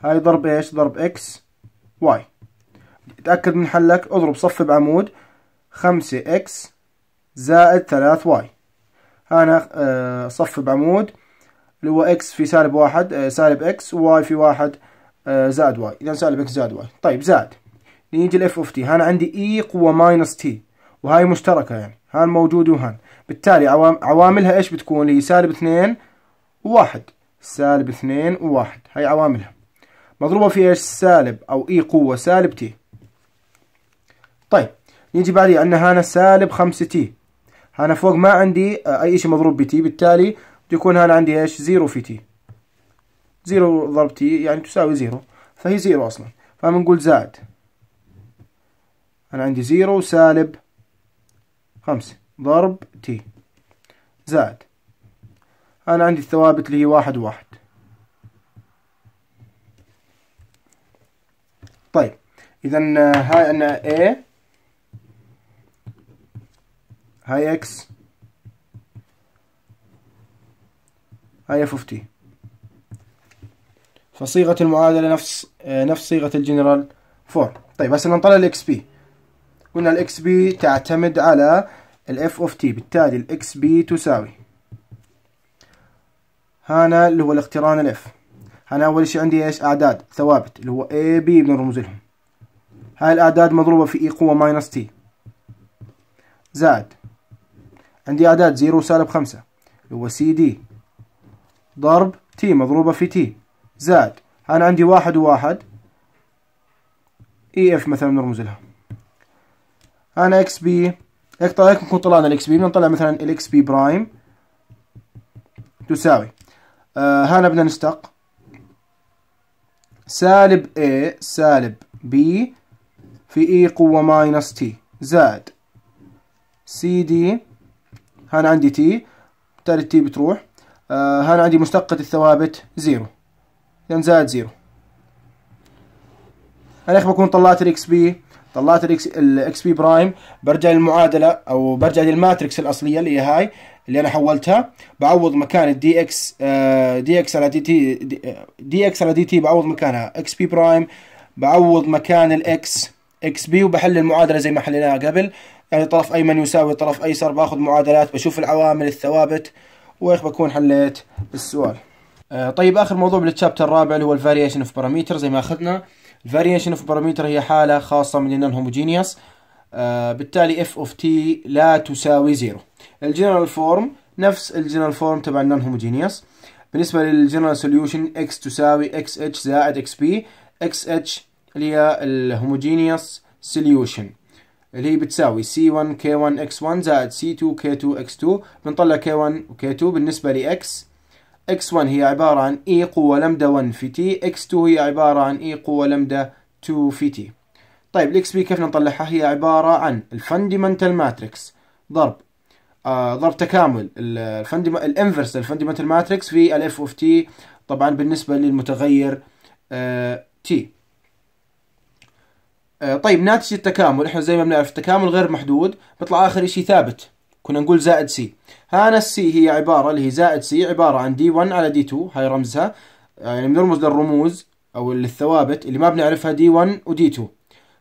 هاي ضرب ايش ضرب اكس واي تأكد من حلك اضرب صف بعمود خمسة اكس زائد 3 واي هنا آه، صف بعمود اللي هو اكس في سالب واحد آه، سالب اكس وواي في واحد آه، زائد واي اذا سالب اكس زائد واي طيب زائد نيجي الاف اوف تي هنا عندي اي e قوة ماينس تي وهاي مشتركة يعني هان موجود وهان بالتالي عواملها ايش بتكون لي سالب اثنين وواحد سالب اثنين وواحد هاي عواملها مضروبة في ايش سالب او اي e قوة سالب تي طيب نيجي بعدي عندنا هنا سالب خمسة تي انا فوق ما عندي آه، اي شيء مضروب بتي بالتالي بيكون هنا عندي ايش زيرو في تي زيرو ضرب تي يعني تساوي زيرو فهي زيرو اصلا فبنقول زائد انا عندي زيرو سالب خمسة ضرب تي زائد انا عندي الثوابت اللي هي واحد واحد طيب اذا آه، هاي عندنا A هاي اكس هاي اف اوف تي فصيغة المعادلة نفس آه، نفس صيغة الجنرال فور طيب هسه نطلع الاكس بي قلنا الاكس بي تعتمد على الاف اوف تي بالتالي الاكس بي تساوي هنا اللي هو الاقتران الاف هنا اول شيء عندي ايش اعداد ثوابت اللي هو اي بي بنرمز لهم هاي الاعداد مضروبه في اي e قوه ماينس تي زائد عندي أعداد زيرو سالب خمسة اللي هو سي دي ضرب تي مضروبة في تي زائد أنا عندي واحد وواحد اي e اف مثلا نرمز لها أنا اكس بي هيك نكون طلعنا الاكس بي بنطلع مثلا الاكس بي برايم تساوي آه هنا بدنا نشتق سالب A سالب B في E قوة ماينس T زائد CD هنا عندي تي بالتالي التي بتروح آه هنا عندي مشتقة الثوابت زيرو إذا يعني زائد زيرو أنا إخ بكون طلعت الإكس بي طلعت الإكس الإكس بي برايم برجع للمعادلة أو برجع للماتريكس الأصلية اللي هي هاي اللي أنا حولتها بعوض مكان الدي إكس آه، دي إكس على دي تي دي, آه، دي إكس على دي تي بعوض مكانها إكس بي برايم بعوض مكان الإكس إكس بي وبحل المعادلة زي ما حليناها قبل يعني طرف أيمن يساوي طرف أيسر باخذ معادلات بشوف العوامل الثوابت وإيش بكون حليت السؤال آه، طيب آخر موضوع بالتشابتر الرابع اللي هو الفاريشن اوف باراميتر زي ما أخذنا الفاريشن اوف باراميتر هي حالة خاصة من النون آه، هوموجينيوس بالتالي اف اوف تي لا تساوي زيرو الجنرال فورم نفس الجنرال فورم تبع النون هوموجينيوس بالنسبة للجنرال سوليوشن اكس تساوي اكس اتش زائد اكس بي اكس اتش اللي هي الهوموجينيوس سوليوشن اللي هي بتساوي C1 K1 X1 زائد C2 K2 X2 بنطلع K1 و K2 بالنسبة ل X X1 هي عبارة عن E قوة لمدة 1 في T X2 هي عبارة عن E قوة لمدة 2 في T طيب الإكس بي كيف نطلعها هي عبارة عن الفندمنتال ماتريكس ضرب آه ضرب تكامل الانفرس الفندمنتال ماتريكس في الاف اوف تي طبعا بالنسبة للمتغير آه تي آه، طيب ناتج التكامل احنا زي ما بنعرف التكامل غير محدود بيطلع اخر شيء ثابت كنا نقول زائد سي هنا السي هي عبارة اللي هي زائد سي عبارة عن دي 1 على دي 2 هاي رمزها يعني بنرمز للرموز او للثوابت اللي ما بنعرفها دي 1 ودي 2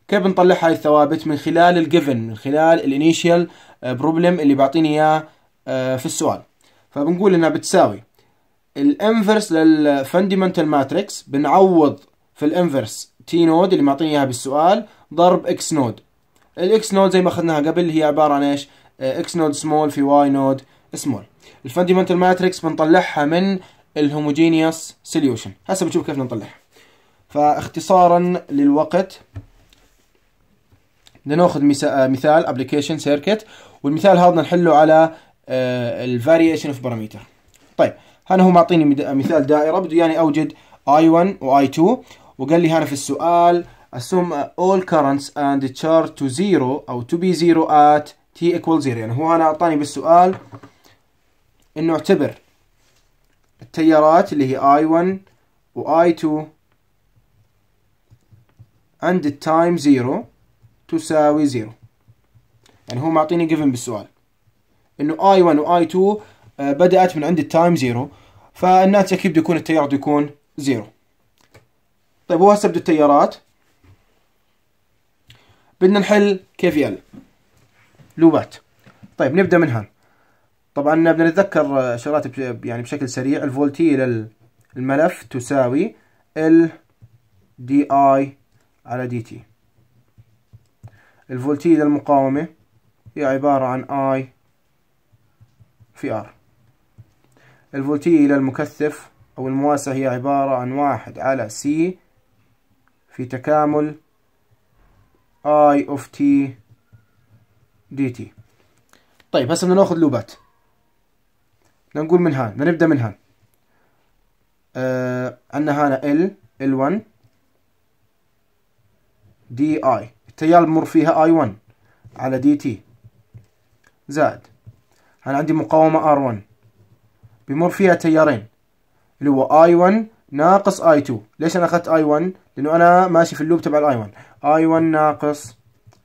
كيف بنطلع هاي الثوابت من خلال الجيفن من خلال الانيشال بروبلم آه، اللي بيعطيني اياه آه، في السؤال فبنقول انها بتساوي الانفرس للفندمنتال ماتريكس بنعوض في الانفرس تي نود اللي معطيني اياها بالسؤال ضرب اكس نود الاكس نود زي ما اخذناها قبل هي عباره عن ايش اكس نود سمول في واي نود سمول الفاندمنتال ماتريكس بنطلعها من الهوموجينيوس سوليوشن هسه بنشوف كيف نطلعها فاختصارا للوقت بدنا ناخذ آه، مثال ابلكيشن سيركت والمثال هذا نحله على الفاريشن اوف باراميتر طيب هنا هو معطيني آه، مثال دائره بده يعني اوجد i1 و i2 وقال لي هنا في السؤال assume all currents and chart to zero أو to be zero at t equal zero يعني هو هنا أعطاني بالسؤال إنه اعتبر التيارات اللي هي I1 و I2 and time zero تساوي zero يعني هو معطيني given بالسؤال إنه I1 و I2 آه، بدأت من عند التايم زيرو فالناتج أكيد بده يكون التيار بده يكون زيرو طيب وهو سبد التيارات بدنا نحل كيف ال لوبات طيب نبدا منها طبعا بدنا نتذكر آه، شغلات يعني بشكل سريع الفولتي للملف تساوي ال دي اي على دي تي الفولتي للمقاومة هي عبارة عن اي في ار الفولتي للمكثف او المواسع هي عبارة عن واحد على سي في تكامل I of t dt طيب هسه بدنا ناخذ لوبات بدنا نقول من هان بدنا نبدا من هان آه عندنا هنا ال ال1 دي اي التيار بمر فيها اي 1 على دي تي زائد انا عندي مقاومة ار 1 بمر فيها تيارين اللي هو اي 1 ناقص اي 2 ليش انا اخذت اي 1 لأنه أنا ماشي في اللوب تبع الاي 1 اي 1 ناقص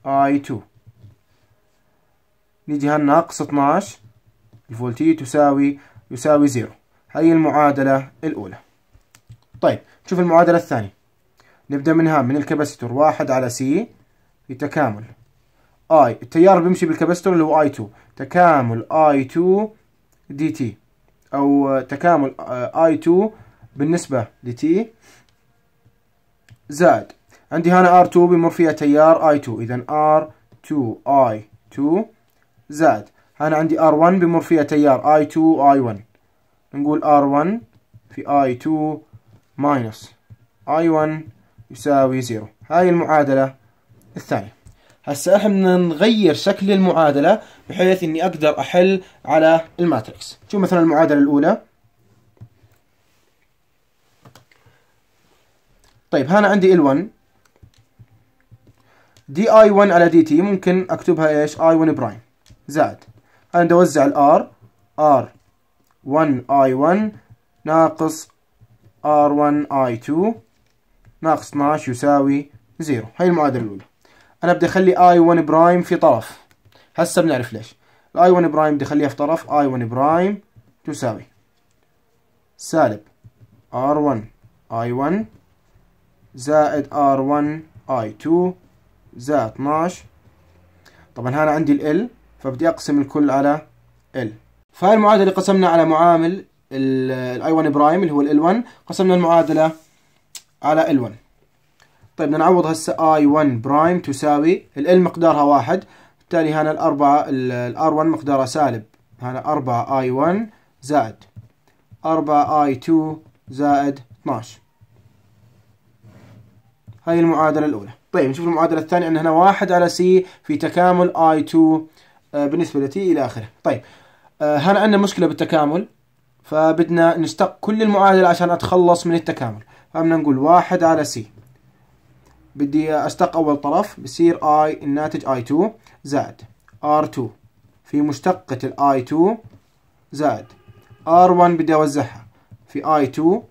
اي 2 نيجي هالناقص 12 الفولتي تساوي يساوي زيرو هي المعادلة الأولى طيب شوف المعادلة الثانية نبدأ منها من الكباسيتور واحد على سي يتكامل اي التيار بيمشي بالكباسيتور اللي هو اي 2 تكامل اي 2 دي تي او تكامل اي 2 بالنسبة لتي زائد عندي هنا R2 بيمر فيها تيار I2 إذا R2 I2 زائد هنا عندي R1 بيمر فيها تيار I2 I1 نقول R1 في I2 ماينس I1 يساوي زيرو هاي المعادلة الثانية هسا احنا نغير شكل المعادلة بحيث اني اقدر احل على الماتريكس شو مثلا المعادلة الاولى طيب هنا عندي ال1 دي اي 1 على دي تي ممكن اكتبها ايش اي 1 برايم زائد انا بدي اوزع الار ار 1 اي 1 ناقص ار 1 اي 2 ناقص 12 يساوي 0 هاي المعادله الاولى انا بدي اخلي اي 1 برايم في طرف هسه بنعرف ليش الاي 1 برايم بدي اخليها في طرف اي 1 برايم تساوي سالب ار 1 اي 1 زائد R1 I2 زائد 12 طبعا هنا عندي ال فبدي أقسم الكل على ال فهي المعادلة اللي قسمنا على معامل i 1 برايم اللي هو ال 1 قسمنا المعادلة على ال 1 طيب بدنا نعوض هسه i 1 برايم تساوي ال مقدارها واحد بالتالي هنا الأربعة r 1 مقدارها سالب هنا 4 i 1 زائد 4 i 2 زائد 12 هاي المعادلة الأولى طيب نشوف المعادلة الثانية عندنا هنا واحد على سي في تكامل i 2 آه، بالنسبة لتي إلى آخره طيب آه، هنا عندنا مشكلة بالتكامل فبدنا نشتق كل المعادلة عشان أتخلص من التكامل فبدنا نقول واحد على سي بدي أشتق أول طرف بصير I الناتج i 2 زائد r 2 في مشتقة i 2 زائد r 1 بدي أوزعها في i 2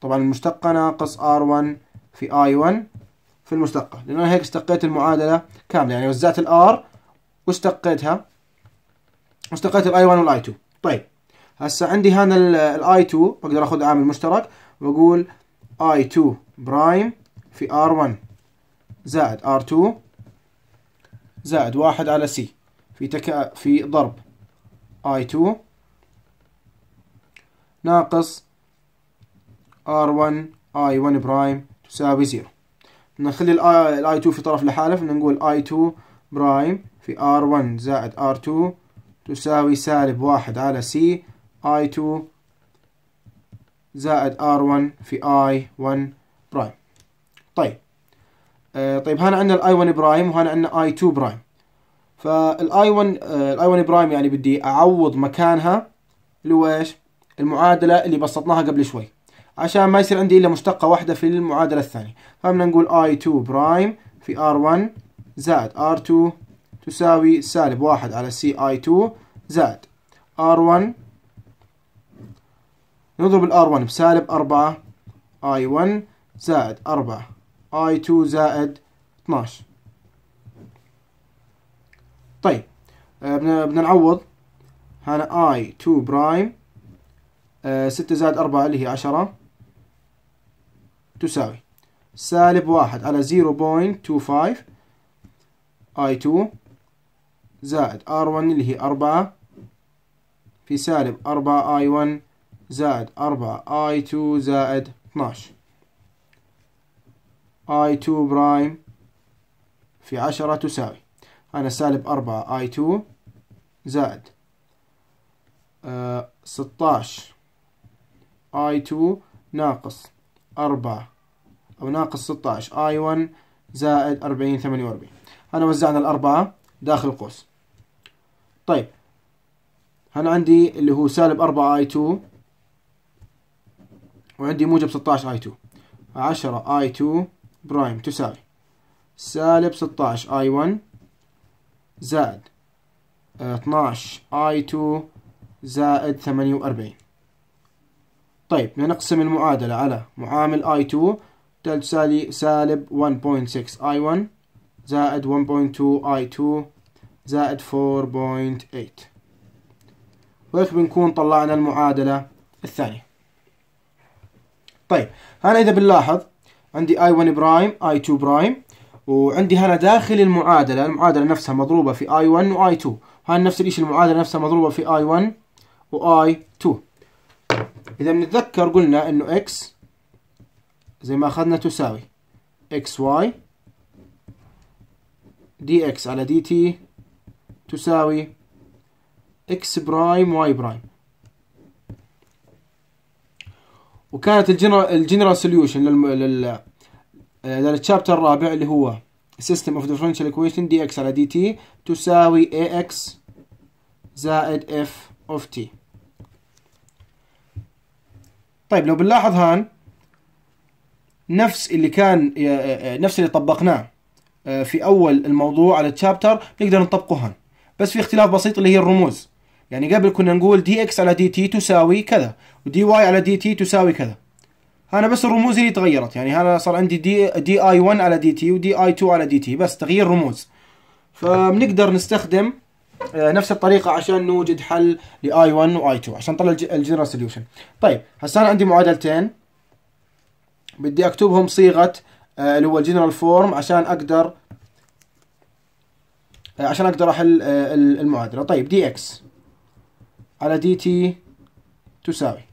طبعا المشتقة ناقص r 1 في I1 في المشتقة لأن أنا هيك استقيت المعادلة كاملة يعني وزعت R واستقيتها واستقيت i 1 i 2 طيب هسا عندي هنا i 2 بقدر اخذ عامل مشترك واقول i 2 برايم في r 1 زائد r 2 زائد واحد على C في تكا في ضرب i 2 ناقص r 1 i 1 برايم تساوي زيرو نخلي i 2 في طرف لحاله فنقول i 2 برايم في r 1 زائد r 2 تساوي سالب واحد على c i 2 زائد r 1 في i 1 برايم طيب آه طيب هنا عندنا i 1 برايم وهنا عندنا i 2 برايم i 1 i 1 برايم يعني بدي اعوض مكانها اللي هو ايش؟ المعادله اللي بسطناها قبل شوي عشان ما يصير عندي إلا مشتقة واحدة في المعادلة الثانية فبدنا نقول I2 برايم في R1 زائد R2 تساوي سالب واحد علي c i CI2 زائد R1 نضرب ال R1 بسالب أربعة I1 زائد أربعة I2 زائد 12 طيب آه، بدنا نعوض هنا I 2 برايم 6 زائد 4 اللي هي 10 تساوي سالب واحد على 0.25 I2 زائد R1 اللي هي أربعة في سالب أربعة I1 زائد أربعة I2 زائد 12 I2 برايم في عشرة تساوي أنا سالب أربعة I2 زائد آه، ستاش I2 ناقص أربعة أو ناقص 16 اي 1 زائد 40 48 أنا وزعنا الأربعة داخل القوس طيب أنا عندي اللي هو سالب 4 اي 2 وعندي موجب 16 اي 2 10 اي 2 برايم تساوي سالب 16 اي 1 زائد 12 آه، اي 2 زائد 48 طيب نقسم المعادلة على معامل I2 تساوي سالب 1.6 I1 زائد 1.2 I2 زائد 4.8 وهيك بنكون طلعنا المعادلة الثانية طيب هنا إذا بنلاحظ عندي I1 برايم I2 برايم وعندي هنا داخل المعادلة المعادلة نفسها مضروبة في I1 و I2 هاي نفس الشيء المعادلة نفسها مضروبة في I1 و I2 إذا بنتذكر قلنا إنه x زي ما أخذنا تساوي xy dx على dt تساوي x برايم y برايم وكانت الجنرال الجنرال سوليوشن لل للتشابتر الرابع اللي هو system of differential equation dx على dt تساوي ax زائد f of t طيب لو بنلاحظ هان نفس اللي كان آه، آه، آه، نفس اللي طبقناه في اول الموضوع على التشابتر نقدر نطبقه هان بس في اختلاف بسيط اللي هي الرموز يعني قبل كنا نقول دي اكس على دي تي تساوي كذا ودي واي على دي تي تساوي كذا هنا بس الرموز هي تغيرت يعني هنا صار عندي دي دي اي 1 على دي تي ودي اي 2 على دي تي بس تغيير رموز فبنقدر نستخدم آه، نفس الطريقة عشان نوجد حل لـ I1 و I2 عشان نطلع الجنرال سوليوشن طيب هسه أنا عندي معادلتين بدي أكتبهم صيغة آه، اللي هو الجنرال فورم عشان أقدر آه، عشان أقدر أحل المعادلة طيب دي إكس على دي تي تساوي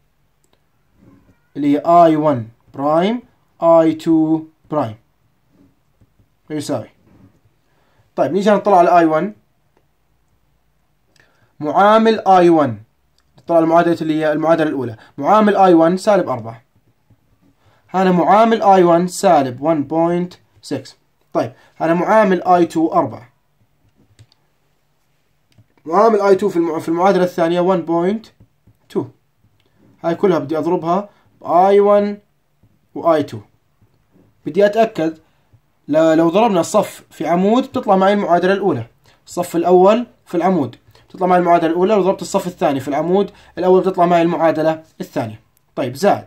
اللي هي I1 برايم I2 برايم يساوي طيب نيجي نطلع على I1 معامل i 1 طلع المعادله اللي هي المعادله الاولى معامل i 1 سالب 4 هذا معامل i 1 سالب 1.6 طيب هذا معامل i 2 4 معامل i 2 في المعادله الثانيه 1.2 هاي كلها بدي اضربها i 1 و i 2 بدي اتاكد لو ضربنا الصف في عمود بتطلع معي المعادله الاولى الصف الاول في العمود بتطلع معي المعادلة الأولى لو ضربت الصف الثاني في العمود الأول بتطلع معي المعادلة الثانية طيب زائد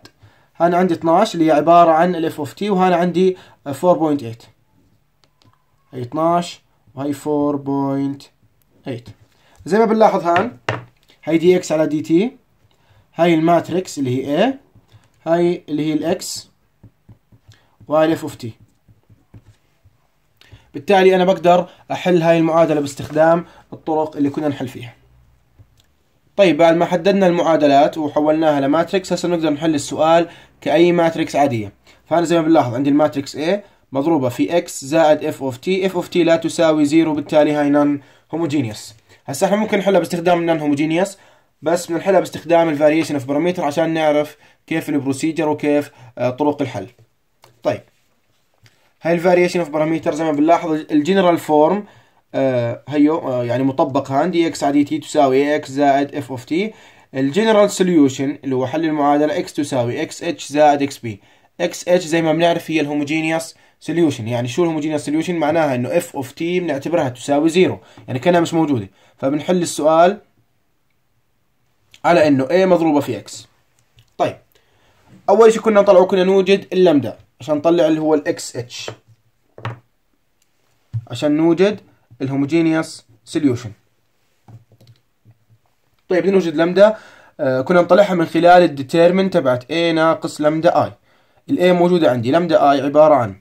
هنا عندي 12 اللي هي عبارة عن الاف اوف تي وهنا عندي 4.8 هي 12 وهي 4.8 زي ما بنلاحظ هان هي دي اكس على دي تي هاي الماتريكس اللي هي A هاي اللي هي الاكس وهاي الاف اوف تي بالتالي انا بقدر احل هاي المعادله باستخدام الطرق اللي كنا نحل فيها طيب بعد ما حددنا المعادلات وحولناها لماتريكس هسه نقدر نحل السؤال كأي ماتريكس عادية فأنا زي ما بنلاحظ عندي الماتريكس A مضروبة في X زائد F of T F of T لا تساوي 0 بالتالي هاي نون هوموجينيوس هسه احنا ممكن نحلها باستخدام النون هوموجينيوس بس بنحلها باستخدام الفاريشن اوف باراميتر عشان نعرف كيف البروسيجر وكيف آه، طرق الحل طيب هاي الفاريشن اوف باراميتر زي ما بنلاحظ الجنرال فورم آه، هيو آه، يعني مطبق هان دي اكس على دي تي تساوي اكس زائد اف اوف تي الجنرال سوليوشن اللي هو حل المعادله اكس تساوي اكس اتش زائد اكس بي اكس اتش زي ما بنعرف هي الهوموجينيوس سوليوشن يعني شو الهوموجينيوس سوليوشن معناها انه اف اوف تي بنعتبرها تساوي زيرو يعني كانها مش موجوده فبنحل السؤال على انه a مضروبه في x طيب اول شيء كنا نطلعه كنا نوجد اللمدا عشان نطلع اللي هو الاكس اتش عشان نوجد الهوموجينيوس سوليوشن طيب نوجد لمدا آه، كنا نطلعها من خلال الديتيرمن تبعت A ناقص لمدا I الاي موجودة عندي لمدا I عبارة عن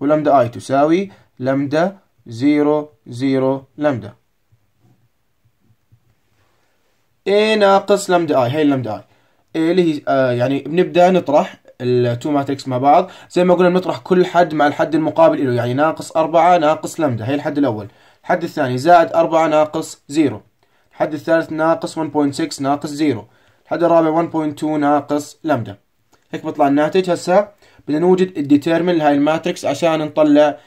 ولمدا I تساوي لمدا 0 0 لمدا A ناقص لمدا I هي لمدا I إيه، اللي هي آه، يعني بنبدا نطرح التو ماتريكس مع بعض زي ما قلنا بنطرح كل حد مع الحد المقابل له يعني ناقص أربعة ناقص لمدة هي الحد الأول الحد الثاني زائد أربعة ناقص زيرو الحد الثالث ناقص 1.6 ناقص زيرو الحد الرابع 1.2 ناقص لمدة هيك بيطلع الناتج هسا بدنا نوجد الديتيرمن لهاي الماتريكس عشان نطلع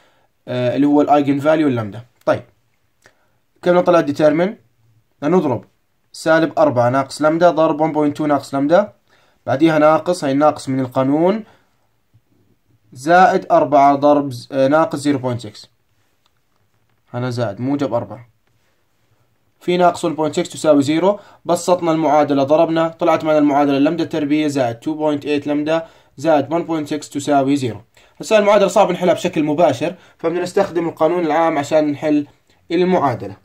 آه اللي هو الايجن فاليو اللمدة طيب كيف نطلع الديترمن؟ نضرب سالب 4 ناقص لمدة ضرب 1.2 ناقص لمدة بعديها ناقص هي ناقص من القانون زائد 4 ضرب آه، ناقص 0.6 هنا زائد موجب 4 في ناقص 1.6 تساوي 0 بسطنا المعادلة ضربنا طلعت معنا المعادلة لمدة التربية زائد 2.8 لمدة زائد 1.6 تساوي 0 هسه المعادلة صعب نحلها بشكل مباشر فبدنا نستخدم القانون العام عشان نحل المعادلة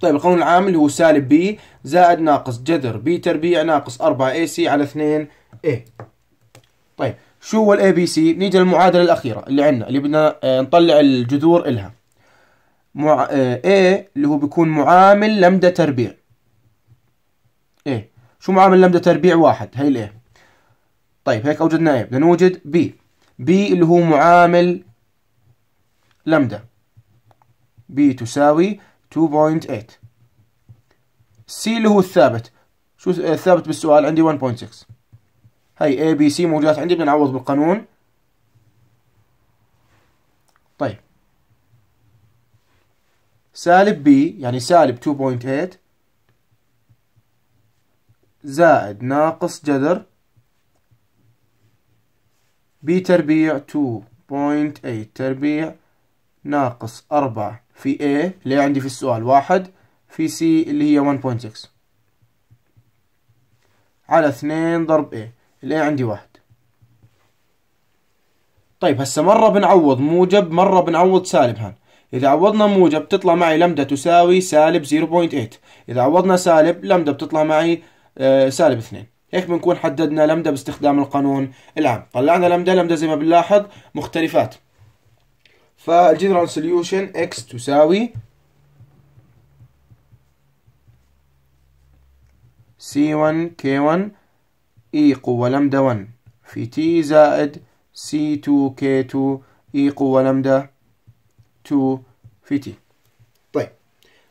طيب القانون العام اللي هو سالب بي زائد ناقص جذر بي تربيع ناقص 4 اي سي على 2 اي طيب شو هو الاي بي سي نيجي للمعادله الاخيره اللي عندنا اللي بدنا آه، نطلع الجذور الها مع اي آه، اللي هو بيكون معامل لمدة تربيع اي شو معامل لمدة تربيع واحد هي الاي طيب هيك أوجدنا اي بدنا نوجد بي بي اللي هو معامل لمدة بي تساوي 2.8 سي اللي هو الثابت شو الثابت بالسؤال عندي 1.6 هي اي بي سي موجودات عندي بدنا نعوض بالقانون طيب سالب بي يعني سالب 2.8 زائد ناقص جذر بي تربيع 2.8 تربيع ناقص 4 في A اللي عندي في السؤال واحد في C اللي هي 1.6 على 2 ضرب A اللي عندي واحد طيب هسه مرة بنعوض موجب مرة بنعوض سالب هان إذا عوضنا موجب تطلع معي لمدة تساوي سالب 0.8 إذا عوضنا سالب لمدة بتطلع معي آه، سالب 2 هيك بنكون حددنا لمدة باستخدام القانون العام طلعنا لمدة لمدة زي ما بنلاحظ مختلفات فالجنرال سوليوشن اكس تساوي سي 1 كي 1 اي قوة لمدا 1 في تي زايد سي 2 كي K2 اي قوة لمدا 2 في تي طيب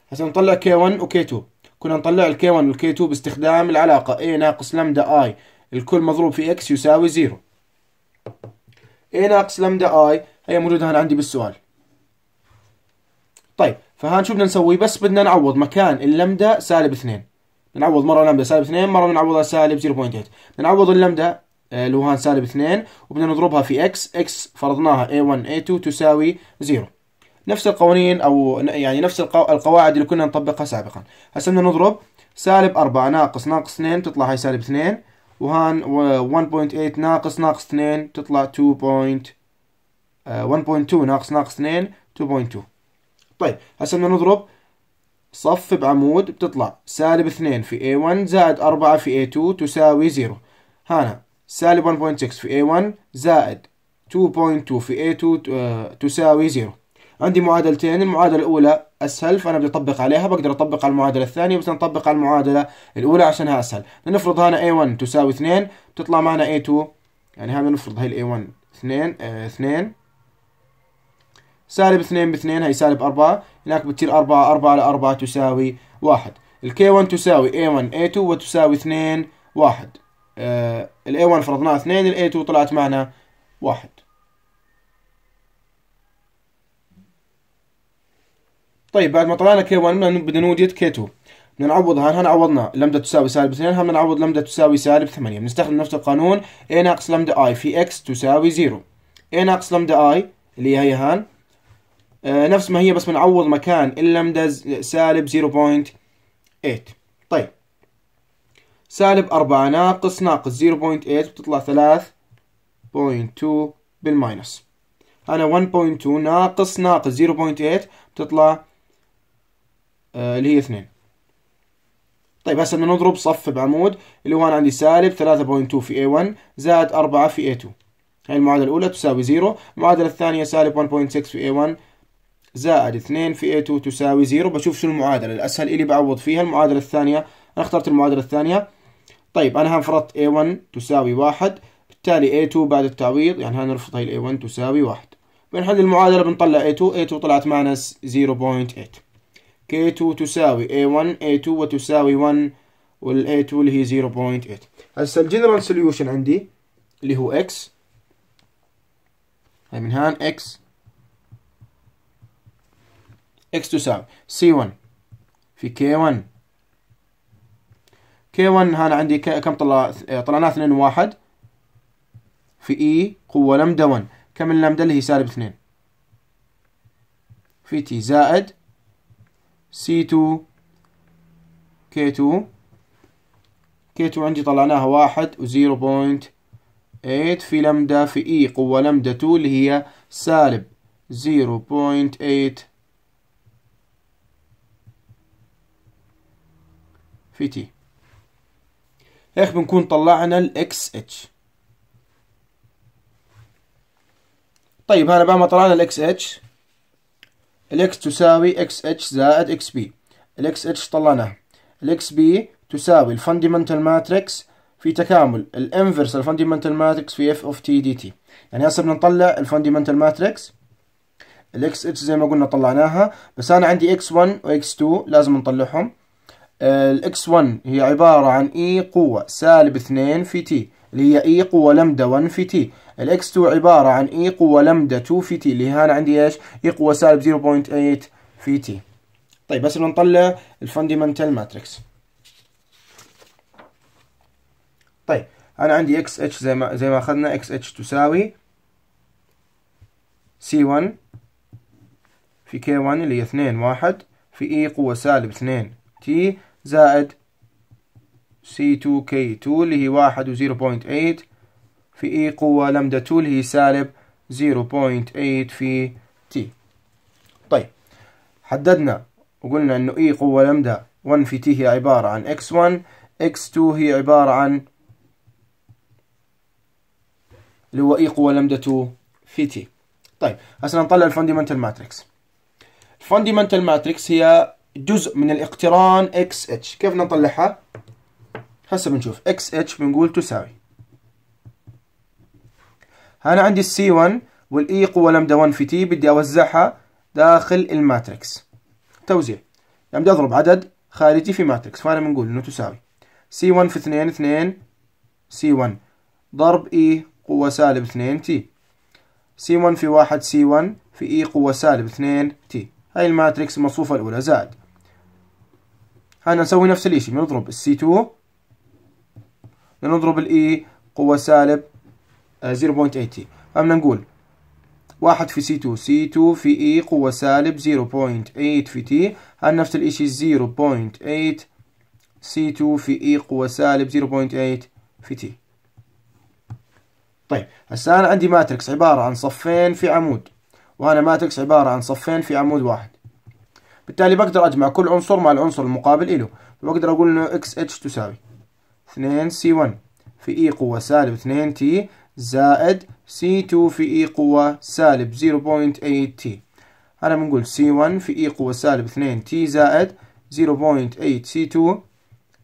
هسه نطلع كي 1 وكي 2 كنا نطلع الكي 1 والكي 2 باستخدام العلاقة اي ناقص لمدا اي الكل مضروب في اكس يساوي 0 اي ناقص لمدا اي هي موجودة هنا عندي بالسؤال طيب فهان شو بدنا نسوي بس بدنا نعوض مكان اللمدة سالب اثنين نعوض مرة لمدة سالب اثنين مرة بنعوضها سالب 0.8 نعوض اللمدة آه، اللي هو هان سالب اثنين وبدنا نضربها في اكس اكس فرضناها a1 a2 تساوي 0 نفس القوانين او يعني نفس القواعد اللي كنا نطبقها سابقا هسه بدنا نضرب سالب 4 ناقص ناقص 2 تطلع هي سالب 2 وهان 1.8 ناقص ناقص 2 تطلع 2. 1.2 آه، ناقص ناقص 2 2.2 طيب هسه بدنا نضرب صف بعمود بتطلع سالب 2 في A1 زائد 4 في A2 تساوي 0 هنا سالب 1.6 في A1 زائد 2.2 في A2 آه، تساوي 0 عندي معادلتين المعادلة الأولى أسهل فأنا بدي أطبق عليها بقدر أطبق على المعادلة الثانية بس نطبق على المعادلة الأولى عشانها أسهل نفرض هنا A1 تساوي 2 بتطلع معنا A2 يعني هنا نفرض هي A1 2 2 سالب 2 ب 2 هي سالب 4 هناك بتصير 4 4 على 4 تساوي 1 ال الكي 1 تساوي A1 A2 وتساوي 2 1 آه، ال a 1 فرضناها 2 ال a 2 طلعت معنا 1 طيب بعد ما طلعنا كي 1 بدنا نوجد كي 2 بدنا نعوضها هنا عوضنا لمدة تساوي سالب 2 هم نعوض لمدة تساوي سالب 8 بنستخدم نفس القانون a ناقص لمدة i في x تساوي 0 a ناقص لمدة i اللي هي هان آه، نفس ما هي بس بنعوض مكان اللمدا سالب 0.8 طيب سالب 4 ناقص ناقص 0.8 بتطلع 3.2 بالماينس انا 1.2 ناقص ناقص 0.8 بتطلع آه، اللي هي 2 طيب هسه بدنا نضرب صف بعمود اللي هو انا عندي سالب 3.2 في A1 زائد 4 في A2 هاي المعادلة الأولى تساوي 0 المعادلة الثانية سالب 1.6 في A1 زائد 2 في A2 تساوي 0 بشوف شو المعادلة الأسهل إلي بعوض فيها المعادلة الثانية أنا اخترت المعادلة الثانية طيب أنا هنفرط A1 تساوي 1 بالتالي A2 بعد التعويض يعني هنرفض هي A1 تساوي 1 بنحل المعادلة بنطلع A2 A2 طلعت معنا 0.8 K2 تساوي A1 A2 وتساوي 1 a 2 اللي هي 0.8 هسه الجنرال سوليوشن عندي اللي هو X هاي من هان X x تساوي c1 في k1 k1 هنا عندي كم طلع طلعنا 2 1 في e قوة لمدة 1 كم اللمدة اللي هي سالب 2 في t زائد c2 k2 k2 عندي طلعناها 1 و 0.8 في لمدة في e قوة لمدة 2 اللي هي سالب 0.8 في تي إيخ بنكون طلعنا الاكس اتش طيب هنا بعد ما طلعنا الاكس اتش الاكس تساوي اكس اتش زائد اكس بي الاكس اتش طلعناه الاكس بي تساوي الفاندمنتال ماتريكس في تكامل الانفرس الفاندمنتال ماتريكس في اف اوف تي دي تي يعني هسه بدنا نطلع الفاندمنتال ماتريكس الاكس اتش زي ما قلنا طلعناها بس انا عندي اكس 1 واكس 2 لازم نطلعهم آه، الاكس 1 هي عبارة عن اي e قوة سالب 2 في تي اللي هي اي e قوة لمدة 1 في تي الاكس 2 عبارة عن اي e قوة لمدة 2 في تي اللي هنا عندي ايش اي قوة سالب 0.8 في تي طيب بس بنطلع الفندمنتال ماتريكس طيب انا عندي اكس اتش زي ما زي ما اخذنا اكس اتش تساوي سي 1 في كي 1 اللي هي 2 1 في اي قوة سالب 2 تي زائد C2K2 اللي هي واحد و 0.8 في E قوة لمدة 2 اللي هي سالب 0.8 في T طيب حددنا وقلنا انه E قوة لمدة 1 في T هي عبارة عن x1 x2 هي عبارة عن اللي هو E قوة لمدة 2 في T طيب هسه نطلع الفاندمنتال ماتريكس الفاندمنتال ماتريكس هي جزء من الاقتران اكس اتش كيف نطلعها هسه بنشوف اكس اتش بنقول تساوي انا عندي السي 1 والاي قوه لمدا 1 في تي بدي اوزعها داخل الماتريكس توزيع يعني بدي اضرب عدد خارجي في ماتريكس فانا بنقول انه تساوي سي 1 في 2 2 سي 1 ضرب اي e قوه سالب 2 تي سي 1 في 1 سي 1 في اي e قوه سالب 2 تي هاي الماتريكس المصفوفه الاولى زائد هنا نسوي نفس الاشي بنضرب السي 2 بنضرب الاي e قوة سالب 0.80 آه، فبدنا نقول واحد في سي 2 سي 2 في اي e قوة سالب 0.8 في تي هنا نفس الاشي 0.8 سي 2 في اي e قوة سالب 0.8 في تي طيب هسه انا عندي ماتريكس عبارة عن صفين في عمود وهنا ماتريكس عبارة عن صفين في عمود واحد بالتالي بقدر اجمع كل عنصر مع العنصر المقابل له بقدر اقول انه اكس اتش تساوي 2 سي 1 في اي قوة سالب 2 تي زائد سي 2 في اي قوة سالب 0.8 تي انا بنقول سي 1 في اي قوة سالب 2 تي زائد 0.8 سي 2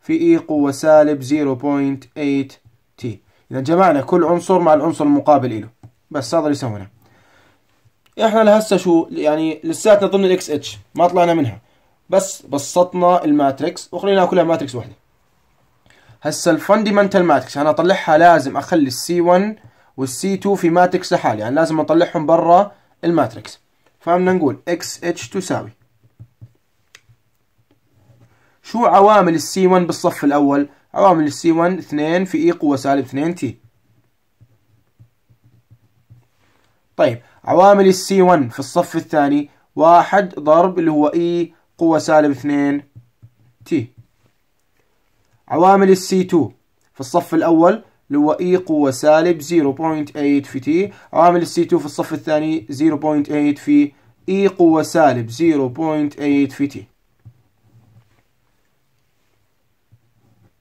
في اي قوة سالب 0.8 تي إذا جمعنا كل عنصر مع العنصر المقابل له بس هذا اللي سويناه احنا لهسه شو يعني لساتنا ضمن الاكس اتش ما طلعنا منها بس بسطنا الماتريكس وخلينا كلها ماتريكس واحده هسه الفاندمنتال ماتريكس انا اطلعها لازم اخلي السي 1 والسي 2 في ماتريكس لحالي يعني لازم اطلعهم برا الماتريكس فبدنا نقول اكس اتش تساوي شو عوامل السي 1 بالصف الاول عوامل السي 1 2 في اي e قوه سالب 2 تي طيب عوامل السي 1 في الصف الثاني واحد ضرب اللي هو اي e قوة سالب اثنين تي عوامل السي 2 في الصف الأول اللي هو اي e قوة سالب 0.8 في تي عوامل السي 2 في الصف الثاني 0.8 في اي e قوة سالب 0.8 في تي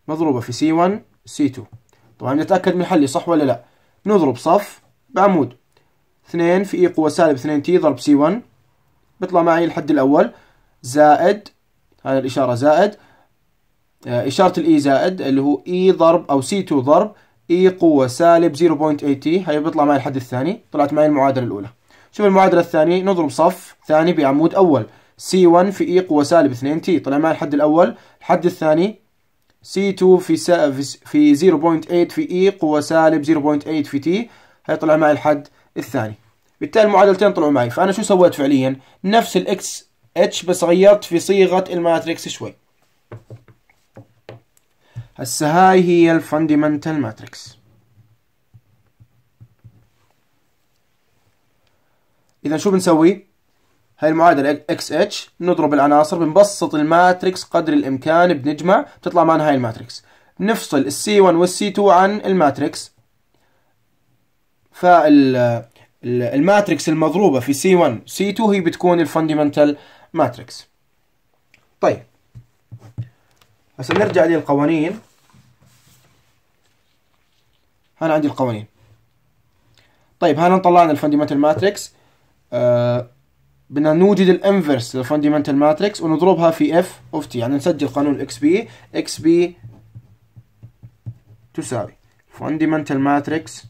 مضروبة في سي 1 سي 2 طبعا نتأكد من حلي صح ولا لا نضرب صف بعمود 2 في اي قوة سالب 2 تي ضرب سي 1 بيطلع معي الحد الأول زائد هذا الإشارة زائد آه، إشارة الإي زائد اللي هو إي ضرب أو سي 2 ضرب إي قوة سالب 0.8 تي هي بيطلع معي الحد الثاني طلعت معي المعادلة الأولى شوف المعادلة الثانية نضرب صف ثاني بعمود أول سي 1 في إي قوة سالب 2 تي طلع معي الحد الأول الحد الثاني سي 2 في في 0.8 في إي قوة سالب 0.8 في تي هي طلع معي الحد الثاني بالتالي المعادلتين طلعوا معي فأنا شو سويت فعليا نفس الإكس اتش بس غيرت في صيغة الماتريكس شوي هسه هاي هي الفاندمنتال ماتريكس إذا شو بنسوي؟ هاي المعادلة اكس اتش نضرب العناصر بنبسط الماتريكس قدر الإمكان بنجمع بتطلع معنا هاي الماتريكس نفصل السي 1 والسي 2 عن الماتريكس فالماتريكس المضروبة في c 1 c 2 هي بتكون الفندمنتال ماتريكس طيب هسه نرجع للقوانين أنا عندي القوانين طيب هنا طلعنا الفندمنتال ماتريكس آه، بدنا نوجد الانفرس للفندمنتال ماتريكس ونضربها في اف اوف تي يعني نسجل قانون اكس بي اكس بي تساوي فاندمنتال ماتريكس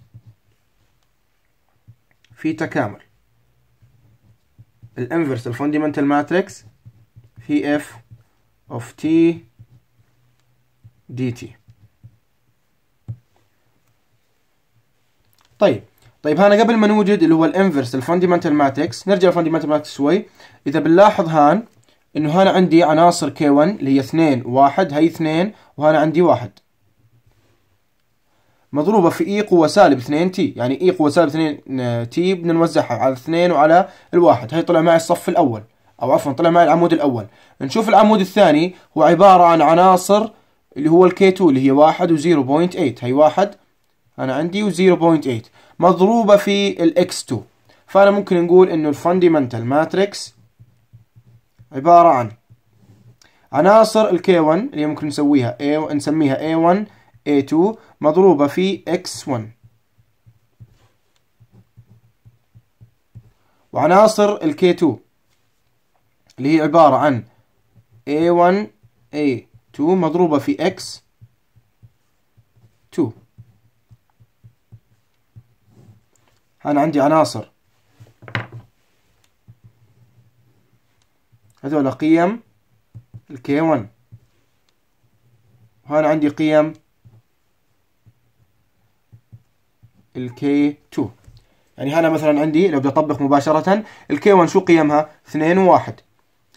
في تكامل الانفرس الفونديمنتال ماتريكس في اف اوف تي دي تي طيب طيب هنا قبل ما نوجد اللي هو الانفرس الفونديمنتال ماتريكس نرجع الفونديمنتال ماتريكس شوي اذا بنلاحظ هان انه هنا عندي عناصر كي 1 اللي هي 2 1 هي 2 وهنا عندي 1 مضروبة في اي قوة سالب 2 تي يعني اي قوة سالب 2 آه، تي بدنا نوزعها على 2 وعلى الواحد هي طلع معي الصف الاول او عفوا طلع معي العمود الاول نشوف العمود الثاني هو عبارة عن عناصر اللي هو الكي 2 اللي هي 1 و0.8 هي 1 انا عندي و0.8 مضروبة في الاكس 2 فانا ممكن نقول انه الفاندمنتال ماتريكس عبارة عن عناصر الكي 1 اللي ممكن نسويها A نسميها A1 A2 مضروبة في X1 وعناصر ال K2 اللي هي عبارة عن A1 A2 مضروبة في X2 أنا عندي عناصر هذول قيم k 1 وهنا عندي قيم الكي 2 يعني هنا مثلا عندي لو بدي اطبق مباشرة الكي 1 شو قيمها؟ 2 و1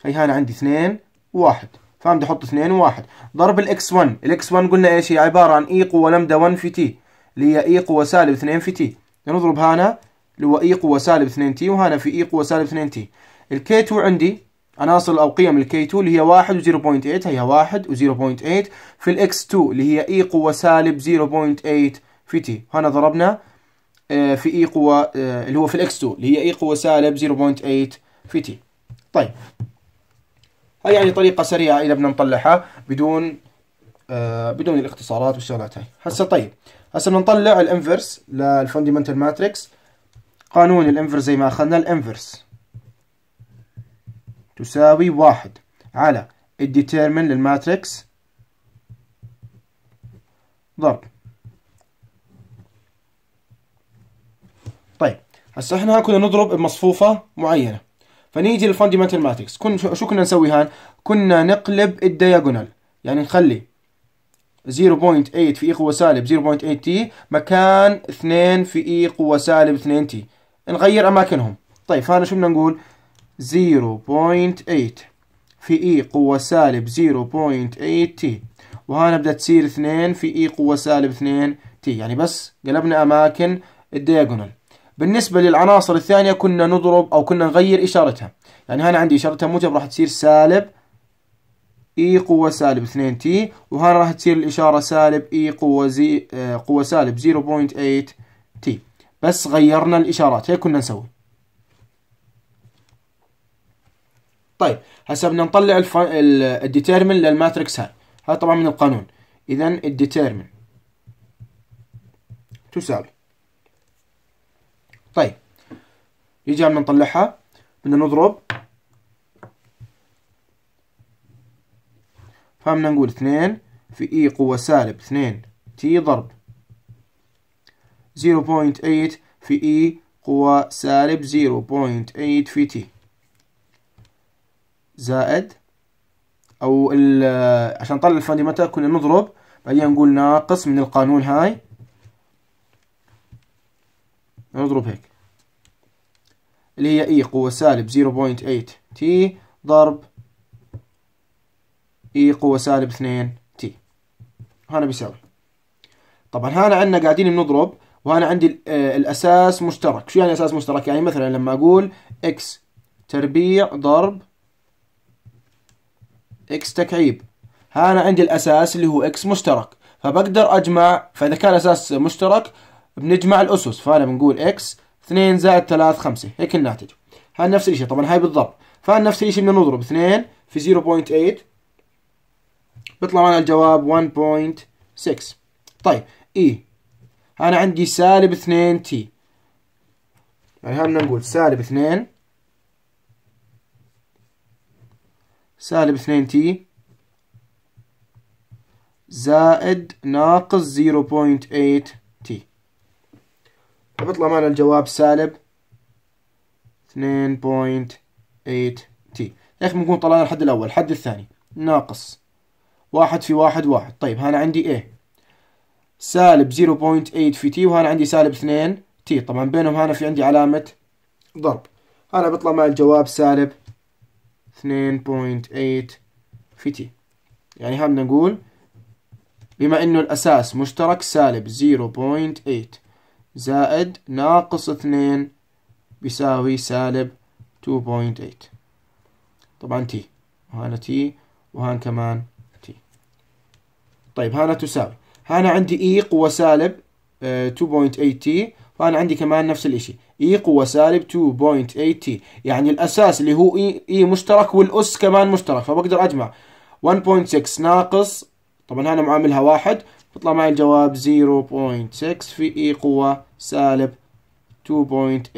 هي هنا عندي 2 و1 فهم فبدي احط 2 و1 ضرب الاكس 1 الاكس 1 قلنا ايش هي عبارة عن اي e قوة لمدا 1 في تي اللي هي اي e قوة سالب 2 في تي نضرب هنا اللي هو اي e قوة سالب 2 تي وهنا في اي قوة سالب 2 تي الكي 2 عندي عناصر او قيم الكي 2 اللي هي 1 و0.8 هي 1 و0.8 في الاكس 2 اللي هي اي قوة سالب 0.8 في تي هنا ضربنا آه، في اي e قوة آه، اللي هو في الاكس 2 اللي هي اي e قوة سالب 0.8 في تي طيب هاي يعني طريقة سريعة إذا بدنا نطلعها بدون آه بدون الاختصارات والشغلات هاي هسه طيب هسه بدنا نطلع الانفرس للفندمنتال ماتريكس قانون الانفرس زي ما اخذنا الانفرس تساوي واحد على الديتيرمن للماتريكس ضرب هسه احنا كنا نضرب بمصفوفه معينه فنيجي للفاندمنتال ماتريكس كن شو كنا نسوي هان كنا نقلب الدياجونال يعني نخلي 0.8 في اي e قوة سالب 0.8 تي مكان 2 في اي e قوة سالب 2 تي نغير اماكنهم طيب فانا شو بدنا نقول 0.8 في اي e قوة سالب 0.8 تي وهنا بدها تصير 2 في اي قوة سالب 2 تي يعني بس قلبنا اماكن الدياجونال بالنسبة للعناصر الثانية كنا نضرب أو كنا نغير إشارتها يعني هنا عندي إشارتها موجب راح تصير سالب اي قوة سالب 2 تي وهنا راح تصير الإشارة سالب اي قوة زي آه، قوة سالب 0.8 تي بس غيرنا الإشارات هيك كنا نسوي طيب هسه بدنا نطلع الديتيرمن للماتريكس هاي هذا طبعا من القانون إذا الديتيرمن تساوي طيب يجي عم نطلعها بدنا نضرب فهمنا نقول اثنين في اي e قوة سالب اثنين تي ضرب 0.8 في اي e قوة سالب 0.8 في تي زائد او عشان نطلع الفانديمتر كنا نضرب بعدين نقول ناقص من القانون هاي نضرب هيك اللي هي اي قوة سالب 0.8 تي ضرب اي قوة سالب 2 تي هنا بيساوي طبعا هنا عندنا قاعدين بنضرب وهنا عندي آه، الاساس مشترك شو يعني اساس مشترك يعني مثلا لما اقول اكس تربيع ضرب اكس تكعيب هنا عندي الاساس اللي هو اكس مشترك فبقدر اجمع فاذا كان اساس مشترك بنجمع الاسس فانا بنقول اكس 2 زائد 3 5 هيك الناتج هاي نفس الشيء طبعا هاي بالضبط نفس الشيء بدنا نضرب 2 في 0.8 بيطلع معنا الجواب 1.6 طيب اي e. انا عندي سالب 2 تي يعني بدنا نقول سالب 2 سالب 2 تي زائد ناقص 0.8 بيطلع معنا الجواب سالب 2.8 تي يا اخي بنكون طلعنا الحد الاول الحد الثاني ناقص واحد في واحد واحد طيب هنا عندي ايه سالب 0.8 في تي وهنا عندي سالب 2 تي طبعا بينهم هنا في عندي علامة ضرب هنا بيطلع معي الجواب سالب 2.8 في تي يعني هنا نقول بما انه الاساس مشترك سالب 0.8 زائد ناقص اثنين بيساوي سالب 2.8 طبعا تي وهنا تي وهان كمان تي طيب هنا تساوي هنا عندي اي e قوة سالب 2.8 تي فانا عندي كمان نفس الإشي إي e قوة سالب 2.8 تي يعني الأساس اللي هو إي, e، إي مشترك والأس كمان مشترك فبقدر أجمع 1.6 ناقص طبعا هنا معاملها واحد بيطلع معي الجواب 0.6 في اي e قوة سالب 2.8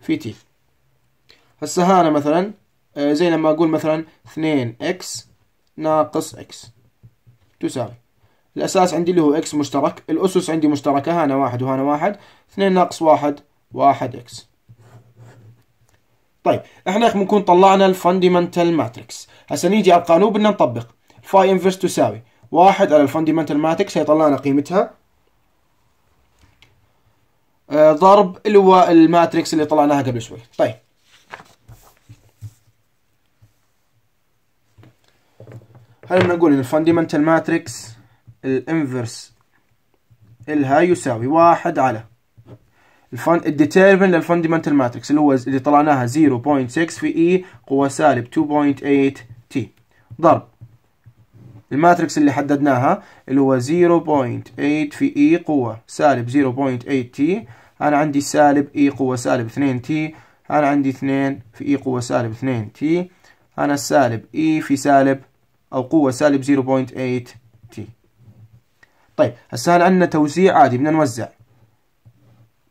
في تي هسه هانا مثلا آه، زي لما اقول مثلا 2 اكس ناقص اكس تساوي الاساس عندي اللي هو اكس مشترك الاسس عندي مشتركة هنا واحد وهنا واحد 2 ناقص واحد واحد اكس طيب احنا بنكون طلعنا الفاندمنتال ماتريكس هسه نيجي على القانون بدنا نطبق فاي انفرس تساوي واحد على الفندمنتال ماتكس هي لنا قيمتها آه، ضرب اللي هو الماتريكس اللي طلعناها قبل شوي طيب هل نقول ان الفندمنتال ماتريكس الانفرس الها يساوي واحد على الفن الديتيرمن للفندمنتال ماتريكس اللي هو اللي طلعناها 0.6 في اي e، قوى سالب 2.8 تي ضرب الماتريكس اللي حددناها اللي هو 0.8 في اي e قوة سالب 0.8 تي أنا عندي سالب اي e قوة سالب 2 تي أنا عندي 2 في اي e قوة سالب 2 تي أنا السالب اي في سالب أو قوة سالب 0.8 تي طيب هسه هل عندنا توزيع عادي بدنا نوزع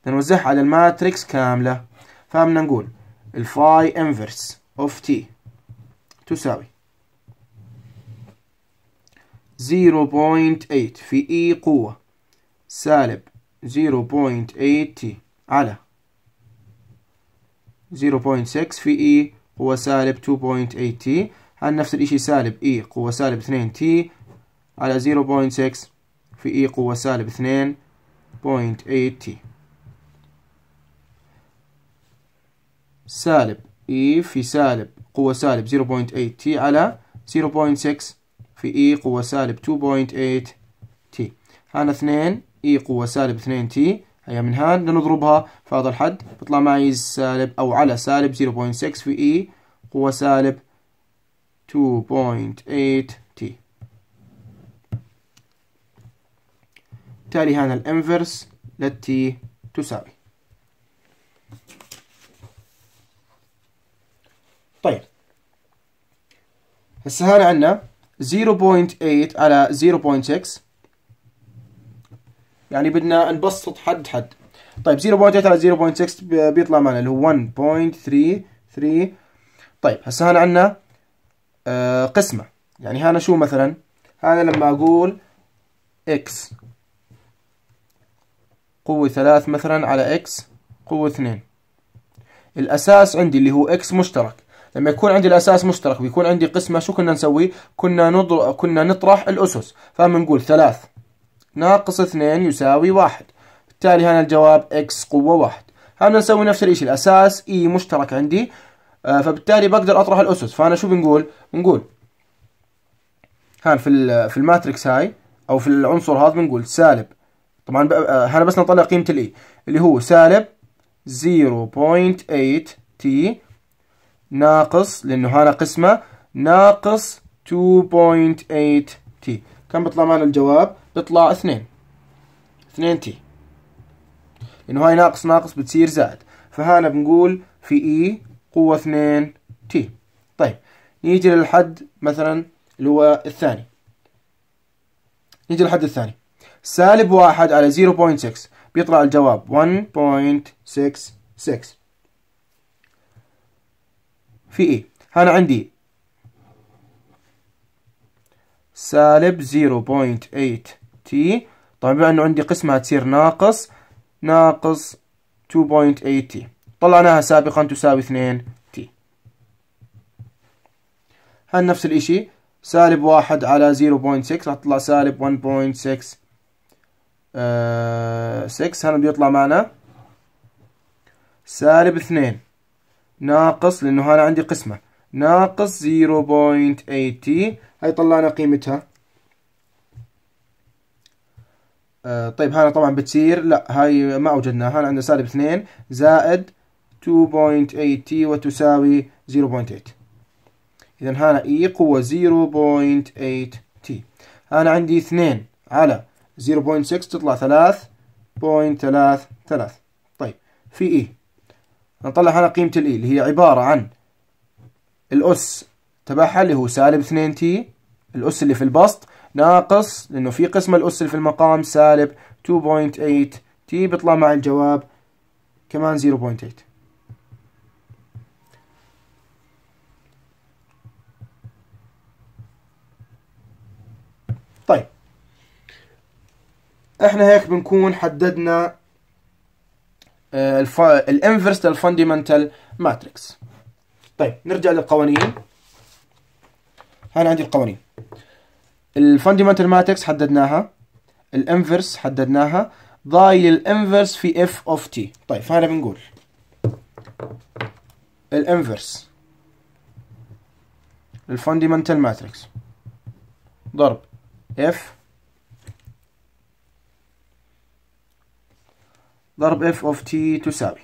بدنا نوزعها على الماتريكس كاملة فبدنا نقول الفاي انفرس اوف تي تساوي 0.8 في اي قوة سالب 0.8 t على 0.6 في اي قوة سالب 2.8 تي هل نفس الاشي سالب اي قوة سالب 2 تي على 0.6 في اي قوة سالب 2.8 تي سالب اي في سالب قوة سالب 0.8 تي على 0.6 في E قوة سالب 2.8 تي هان 2 E قوة سالب 2 تي هي من هان لنضربها في هذا الحد بيطلع معي سالب أو على سالب 0.6 في E قوة سالب 2.8 تي تالي هان الانفرس للتي تساوي طيب هسه هنا عندنا 0.8 على 0.6 يعني بدنا نبسط حد حد طيب 0.8 على 0.6 بيطلع معنا اللي هو 1.33 طيب هسه هنا عندنا آه، قسمة يعني هنا شو مثلا هذا لما أقول x قوة ثلاث مثلا على x قوة اثنين الأساس عندي اللي هو x مشترك لما يكون عندي الاساس مشترك ويكون عندي قسمه شو كنا نسوي كنا نضر... كنا نطرح الاسس فبنقول ثلاث ناقص اثنين يساوي واحد بالتالي هنا الجواب اكس قوه واحد هنا نسوي نفس الشيء الاساس اي e مشترك عندي آه، فبالتالي بقدر اطرح الاسس فانا شو بنقول بنقول هان في في الماتريكس هاي او في العنصر هذا بنقول سالب طبعا آه، هنا بس نطلع قيمه الاي e، اللي هو سالب 0.8 تي ناقص لأنه هنا قسمة ناقص 2.8t كم بيطلع معنا الجواب؟ بيطلع 2 2t لأنه هاي ناقص ناقص بتصير زائد فهنا بنقول في اي e قوة 2t طيب نيجي للحد مثلا اللي هو الثاني نيجي للحد الثاني سالب واحد على 0.6 بيطلع الجواب 1.66 في اي هنا عندي سالب 0.8 تي طبعا بما انه عندي قسمها تصير ناقص ناقص 2.8 تي طلعناها سابقا تساوي 2 تي هل نفس الاشي سالب واحد على 0.6 راح تطلع سالب 1.6 6 آه، هنا بيطلع معنا سالب 2 ناقص لأنه هنا عندي قسمة ناقص 0.80 هاي طلعنا قيمتها آه طيب هنا طبعا بتصير لا هاي ما أوجدناها هنا عندنا سالب 2 زائد 2.80 وتساوي 0.8 إذا هنا إي قوة 0.8 تي أنا عندي 2 على 0.6 تطلع 3.33 طيب في إي e. نطلع هنا قيمة الاي اللي هي عبارة عن الأس تبعها اللي هو سالب 2 تي الأس اللي في البسط ناقص لأنه في قسم الأس اللي في المقام سالب 2.8 تي بيطلع معي الجواب كمان 0.8 طيب احنا هيك بنكون حددنا الانفرس للفاندمنتال ماتريكس طيب نرجع للقوانين هنا عندي القوانين الفاندمنتال ماتريكس حددناها الانفرس حددناها ضايل الانفرس في اف اوف تي طيب فهنا بنقول الانفرس الفاندمنتال ماتريكس ضرب اف ضرب اف اوف تي تساوي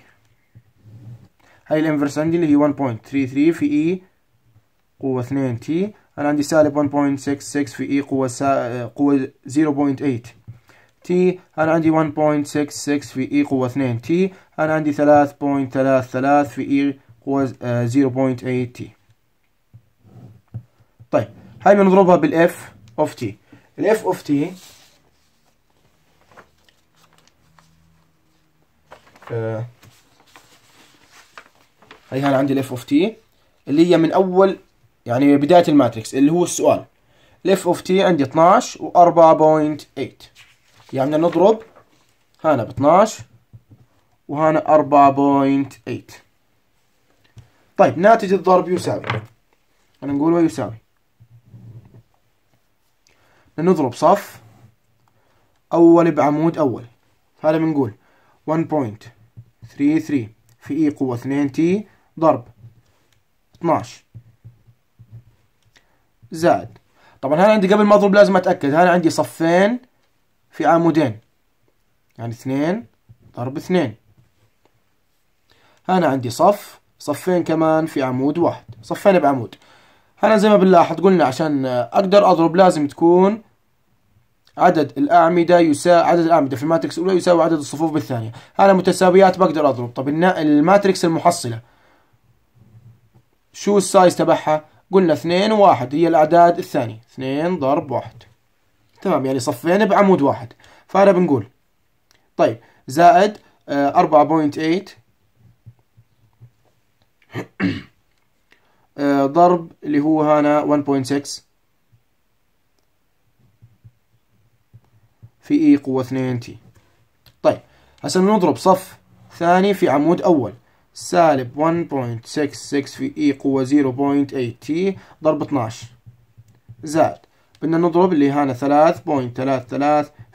هاي الانفرس عندي اللي هي 1.33 في اي e قوة 2 تي انا عندي سالب 1.66 في اي e قوة سا... قوة 0.8 تي انا عندي 1.66 في اي e قوة 2 تي انا عندي 3.33 في اي قوة 0.8 آه, تي طيب هاي بنضربها بالاف اوف تي الاف اوف تي آه هاي هنا عندي الاف اوف تي اللي هي من اول يعني بداية الماتريكس اللي هو السؤال الاف اوف تي عندي 12 و4.8 يعني بدنا نضرب هنا ب 12 وهنا 4.8 طيب ناتج الضرب يساوي أنا نقول يساوي نضرب صف أول بعمود أول هذا بنقول 1.8 3 3 في اي قوة 2 تي ضرب 12 زائد طبعا هنا عندي قبل ما اضرب لازم اتاكد هنا عندي صفين في عمودين يعني 2 ضرب 2 هنا عندي صف صفين كمان في عمود واحد صفين بعمود هنا زي ما بنلاحظ قلنا عشان اقدر اضرب لازم تكون عدد الأعمدة يساوي عدد الأعمدة في الماتريكس الأولى يساوي عدد الصفوف بالثانية أنا متساويات بقدر أضرب طب الماتريكس المحصلة شو السايز تبعها قلنا اثنين وواحد هي الأعداد الثانية اثنين ضرب واحد تمام يعني صفين بعمود واحد فأنا بنقول طيب زائد 4.8 آه، *coughs* آه، ضرب اللي هو هنا 1.6 في اي قوة 2 تي طيب هسه بنضرب صف ثاني في عمود اول سالب 1.66 في اي قوة 0.8 تي ضرب 12 زائد بدنا نضرب اللي هنا 3.33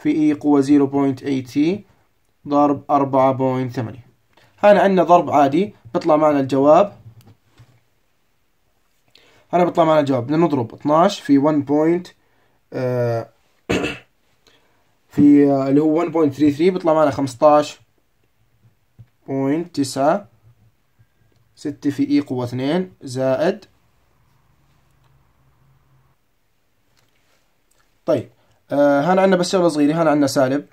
في اي قوة 0.8 تي ضرب 4.8 هنا عندنا ضرب عادي بيطلع معنا الجواب هنا بيطلع معنا الجواب بدنا نضرب 12 في 1. في آه، اللي هو 1.33 بيطلع معنا 15.9 6 في اي e قوة 2 زائد طيب آه، هان هنا عندنا بس شغلة صغيرة هنا عندنا سالب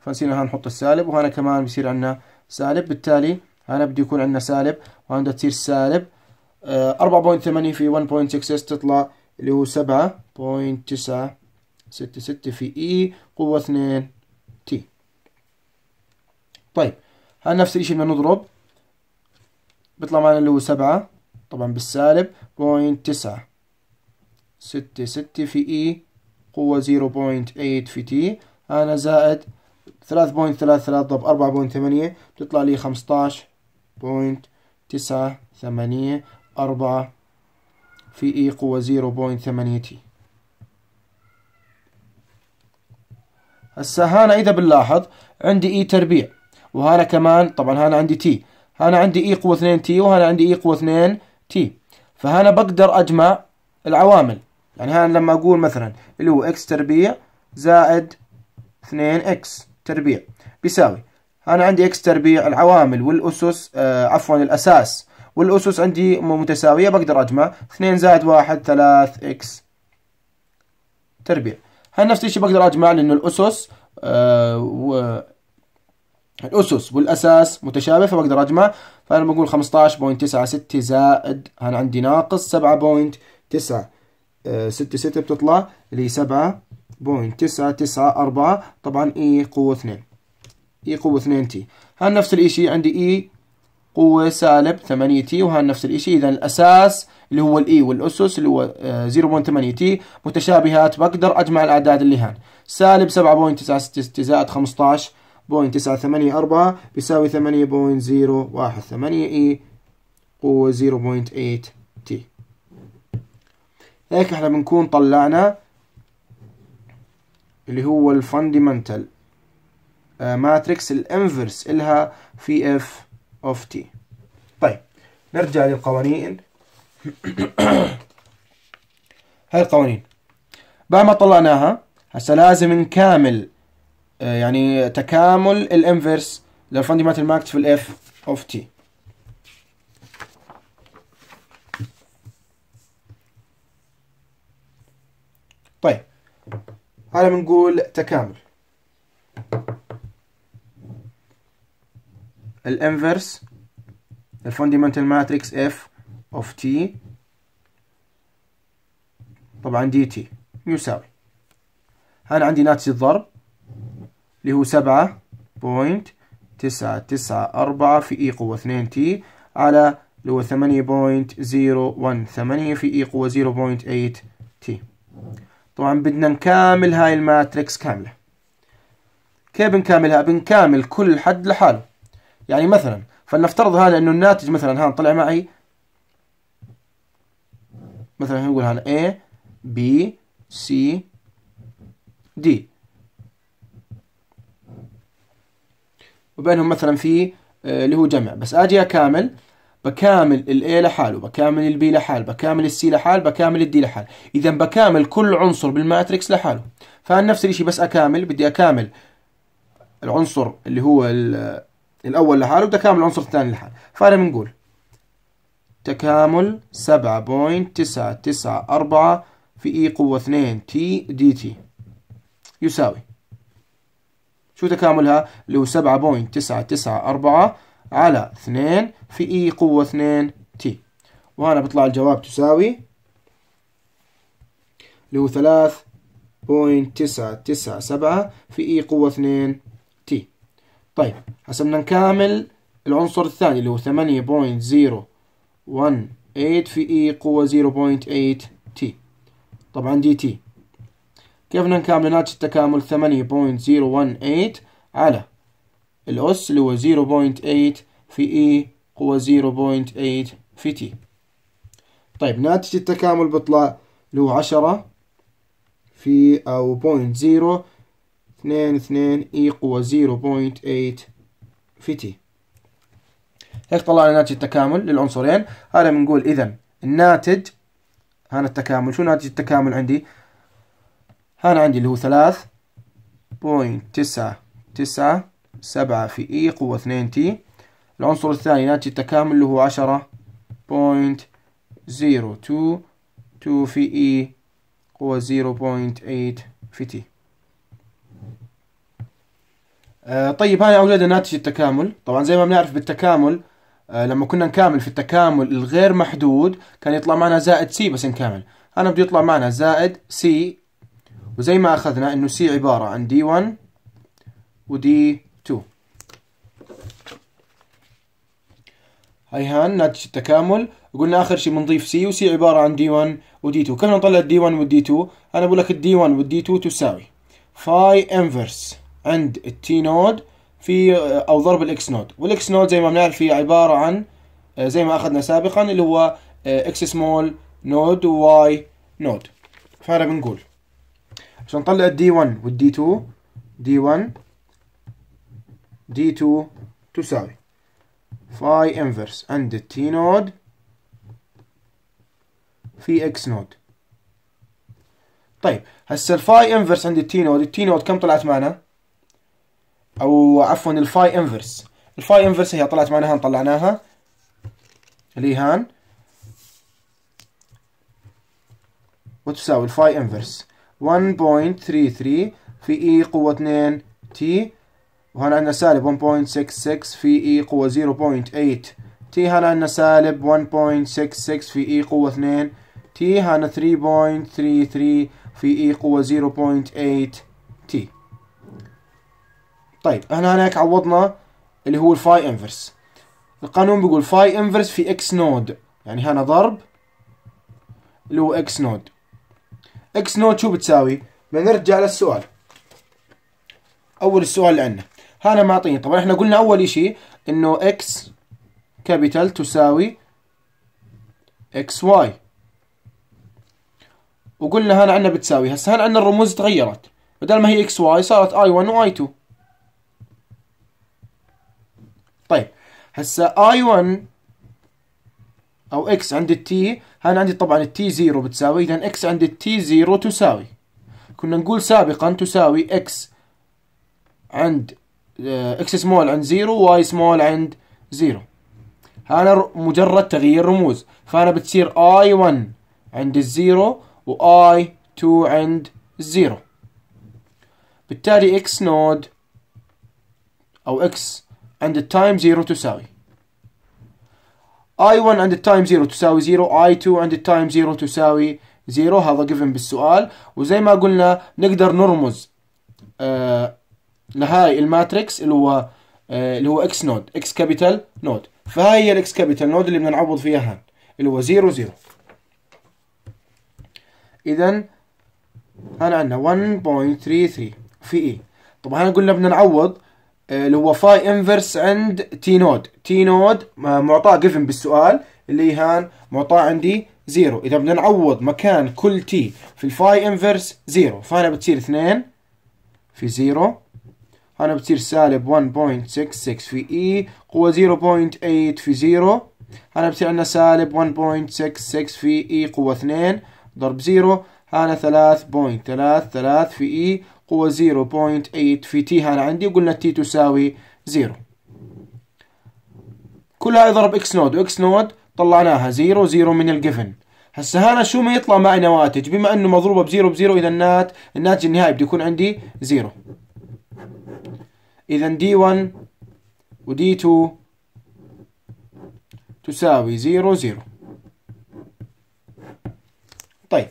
فنسينا هنا نحط السالب وهنا كمان بصير عندنا سالب بالتالي هنا بده يكون عندنا سالب وهنا بدها تصير سالب 4.8 آه، في 1.6 تطلع اللي هو 7.9 ستة ستة في اي e قوة اثنين تي طيب هل نفس الشيء بدنا نضرب بيطلع معنا اللي هو سبعة طبعا بالسالب بوينت تسعة ستة ستة في اي e قوة زيرو بوينت ايت في تي أنا زائد ثلاث بوينت ثلاث ثلاث ضرب أربعة بوينت ثمانية بتطلع لي خمسطاش بوينت تسعة ثمانية أربعة في اي e قوة زيرو بوينت ثمانية تي هسه هنا اذا بنلاحظ عندي اي تربيع وهنا كمان طبعا هنا عندي تي هنا عندي اي قوة 2 تي وهنا عندي اي قوة 2 تي فهنا بقدر اجمع العوامل يعني هنا لما اقول مثلا اللي هو اكس تربيع زائد 2 اكس تربيع بيساوي انا عندي اكس تربيع العوامل والاسس آه عفوا الاساس والاسس عندي متساويه بقدر اجمع 2 زائد 1 3 اكس تربيع هل نفس الشيء بقدر اجمع لانه الاسس آه و الاسس والاساس متشابه فبقدر اجمع فانا بقول 15.96 زائد انا عندي ناقص 7.9 آه، بتطلع اللي هي 7.994 طبعا اي e قوه 2 اي e قوه 2 تي هل نفس الشيء عندي اي e قوة سالب 8 تي وهذا نفس الشيء إذا الأساس اللي هو الإي والأسس اللي هو 0.8 آه، تي متشابهات بقدر أجمع الأعداد اللي هان سالب 7.96 زائد 15.984 بيساوي 8.018 إي e قوة 0.8 تي هيك احنا بنكون طلعنا اللي هو الفاندمنتال ماتريكس الانفرس إلها في اف of t طيب نرجع للقوانين *coughs* هاي القوانين بعد ما طلعناها هسه لازم نكامل آه، يعني تكامل الانفرس للفاندمات الماكت في الاف اوف تي طيب هذا بنقول تكامل الانفرس الفونديمنتال ماتريكس اف اوف تي طبعا دي تي يساوي انا عندي ناتج الضرب اللي هو سبعة بوينت تسعة تسعة أربعة في إي e قوة اثنين تي على اللي هو ثمانية بوينت زيرو ون ثمانية في إي e قوة زيرو بوينت ايت تي طبعا بدنا نكامل هاي الماتريكس كاملة كيف بنكاملها؟ بنكامل كل حد لحاله يعني مثلا فلنفترض هذا انه الناتج مثلا هان طلع معي مثلا نقول هان A B C D وبينهم مثلا في آه، اللي هو جمع بس اجي اكامل بكامل ال A لحاله بكامل ال B لحال بكامل ال C لحال بكامل ال D لحال اذا بكامل كل عنصر بالماتريكس لحاله فنفس الشيء بس اكامل بدي اكامل العنصر اللي هو ال الأول لحاله وتكامل العنصر الثاني لحاله فأنا بنقول تكامل 7.994 في اي e قوة 2 تي دي تي يساوي شو تكاملها اللي هو 7.994 على 2 في اي e قوة 2 تي وهنا بيطلع الجواب تساوي اللي هو 3.997 في اي e قوة 2 طيب حسبنا نكامل العنصر الثاني اللي هو 8.018 في اي e قوة 0.8 T طبعا دي تي كيف بدنا نكامل ناتج التكامل 8.018 على الأس اللي هو 0.8 في اي e قوة 0.8 في T طيب ناتج التكامل بيطلع اللي هو 10 في أو 0.0 اثنين 2 يقوى 0.8 في تي هيك طلعنا ناتج التكامل للعنصرين هذا بنقول اذا الناتج هنا التكامل شو ناتج التكامل عندي هنا عندي اللي هو ثلاث بوينت تسعة تسعة سبعة في اي قوة اثنين تي العنصر الثاني ناتج التكامل اللي هو عشرة بوينت زيرو تو تو في اي قوة زيرو بوينت ايت في تي آه، طيب هاي اوجدنا ناتج التكامل طبعا زي ما بنعرف بالتكامل آه، لما كنا نكامل في التكامل الغير محدود كان يطلع معنا زائد سي بس نكامل انا بده يطلع معنا زائد سي وزي ما اخذنا انه سي عبارة عن دي 1 ودي 2 هاي هان ناتج التكامل وقلنا اخر شيء بنضيف سي وسي عبارة عن دي 1 ودي 2 كيف نطلع الدي 1 والدي 2 انا بقول لك الدي 1 والدي 2 تساوي فاي انفرس عند التي نود في آه، او ضرب الاكس نود والاكس نود زي ما بنعرف هي عباره عن آه، زي ما اخذنا سابقا اللي هو اكس سمول نود وواي نود فهنا بنقول عشان نطلع الدي 1 والدي 2 دي 1 دي 2 تساوي فاي انفرس عند التي نود في اكس نود طيب هسه الفاي انفرس عند التي نود التي نود كم طلعت معنا او عفوا الفاي انفرس الفاي انفرس هي طلعت معناها هان طلعناها اللي هان وتساوي الفاي انفرس 1.33 في اي e قوة 2 تي وهنا عندنا سالب 1.66 في اي e قوة 0.8 تي هنا عندنا سالب 1.66 في اي e قوة 2 تي هنا 3.33 في اي قوة 0.8 تي طيب هنا هناك عوضنا اللي هو الفاي انفرس القانون بيقول فاي انفرس في اكس نود يعني هنا ضرب اللي هو اكس نود اكس نود شو بتساوي بنرجع للسؤال اول السؤال اللي عندنا هنا معطيني طبعا احنا قلنا اول شيء انه اكس كابيتال تساوي اكس واي وقلنا هنا عندنا بتساوي هسه هنا عندنا الرموز تغيرت بدل ما هي اكس واي صارت اي 1 واي 2 هسا اي 1 او اكس عند التي هان عندي طبعا التي 0 بتساوي اذا اكس عند التي 0 تساوي كنا نقول سابقا تساوي اكس عند آه، اكس سمول عند 0 واي سمول عند 0 هنا مجرد تغيير رموز فانا بتصير اي 1 عند الزيرو واي 2 عند الزيرو بالتالي اكس نود او اكس and التايم زيرو تساوي i1 and التايم زيرو تساوي زيرو i2 and التايم زيرو تساوي زيرو هذا جيفن بالسؤال وزي ما قلنا نقدر نرمز آه لهاي الماتريكس اللي هو آه، اللي هو اكس نود اكس كابيتال نود فهاي هي الاكس كابيتال نود اللي بدنا نعوض فيها هان اللي هو 0 0 اذا هنا عندنا 1.33 في اي e. طبعا هنا قلنا بدنا نعوض آه، اللي هو فاي انفرس عند تي نود تي نود معطاه جيفن بالسؤال اللي هان معطاه عندي زيرو اذا بدنا نعوض مكان كل تي في الفاي انفرس زيرو فهنا بتصير اثنين في زيرو هنا بتصير سالب 1.66 في اي e، قوة 0.8 في زيرو هنا بتصير عندنا سالب 1.66 في اي e، قوة 2 ضرب زيرو هنا 3.33 في اي e، قوة 0.8 في تي هان عندي وقلنا تي تساوي 0 كلها يضرب اكس نود واكس نود طلعناها 0 0 من الجيفن هسه هنا شو ما يطلع معي نواتج بما انه مضروبه ب 0 ب 0 اذا النات الناتج النهائي بده يكون عندي 0 اذا دي 1 ودي 2 تساوي 0 0 طيب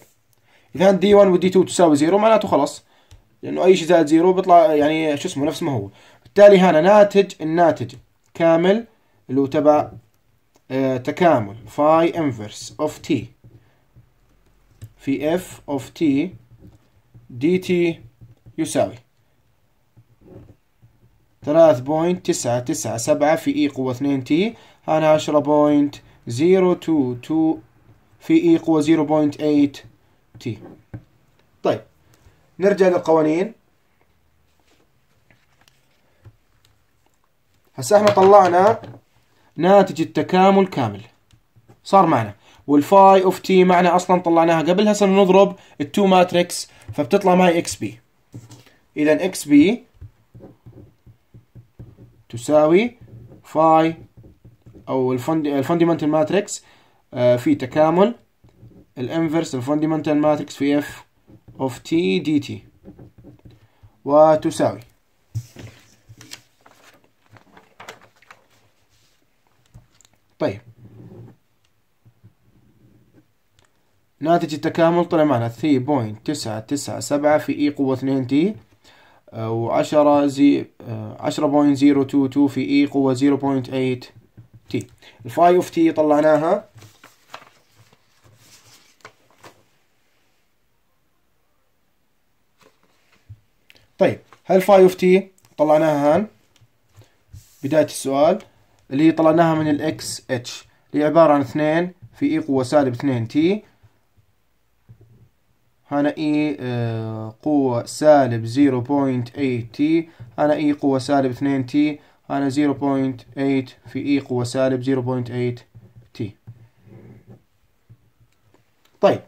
اذا دي 1 ودي 2 تساوي 0 معناته خلص لانه اي شيء زائد زيرو بيطلع يعني شو اسمه نفس ما هو بالتالي هنا ناتج الناتج كامل اللي هو تبع آه، تكامل فاي انفرس اوف تي في اف اوف تي دي تي يساوي 3.997 في اي e قوة 2 تي هنا 10.022 في اي e قوة 0.8 تي نرجع للقوانين هسا احنا طلعنا ناتج التكامل كامل صار معنا والفاي اوف تي معنا اصلا طلعناها قبل هسه نضرب التو ماتريكس فبتطلع معي اكس بي اذا اكس بي تساوي فاي او الفندمنتال ماتريكس آه، في تكامل الانفرس الفندمنتال ماتريكس في اف of t dt وتساوي طيب ناتج التكامل طلع معنا 3.997 في اي e قوة 2 تي و10 زي 10.022 آه، في اي e قوة 0.8 تي الفاي اوف تي طلعناها طيب هل فاي اوف تي طلعناها هان بداية السؤال اللي طلعناها من الاكس اتش هي عبارة عن اثنين في اي e قوة سالب اثنين تي هنا e، اي آه، قوة سالب زيرو ايت تي هنا اي e قوة سالب اثنين تي هنا ايت في اي قوة سالب زيرو ايت تي طيب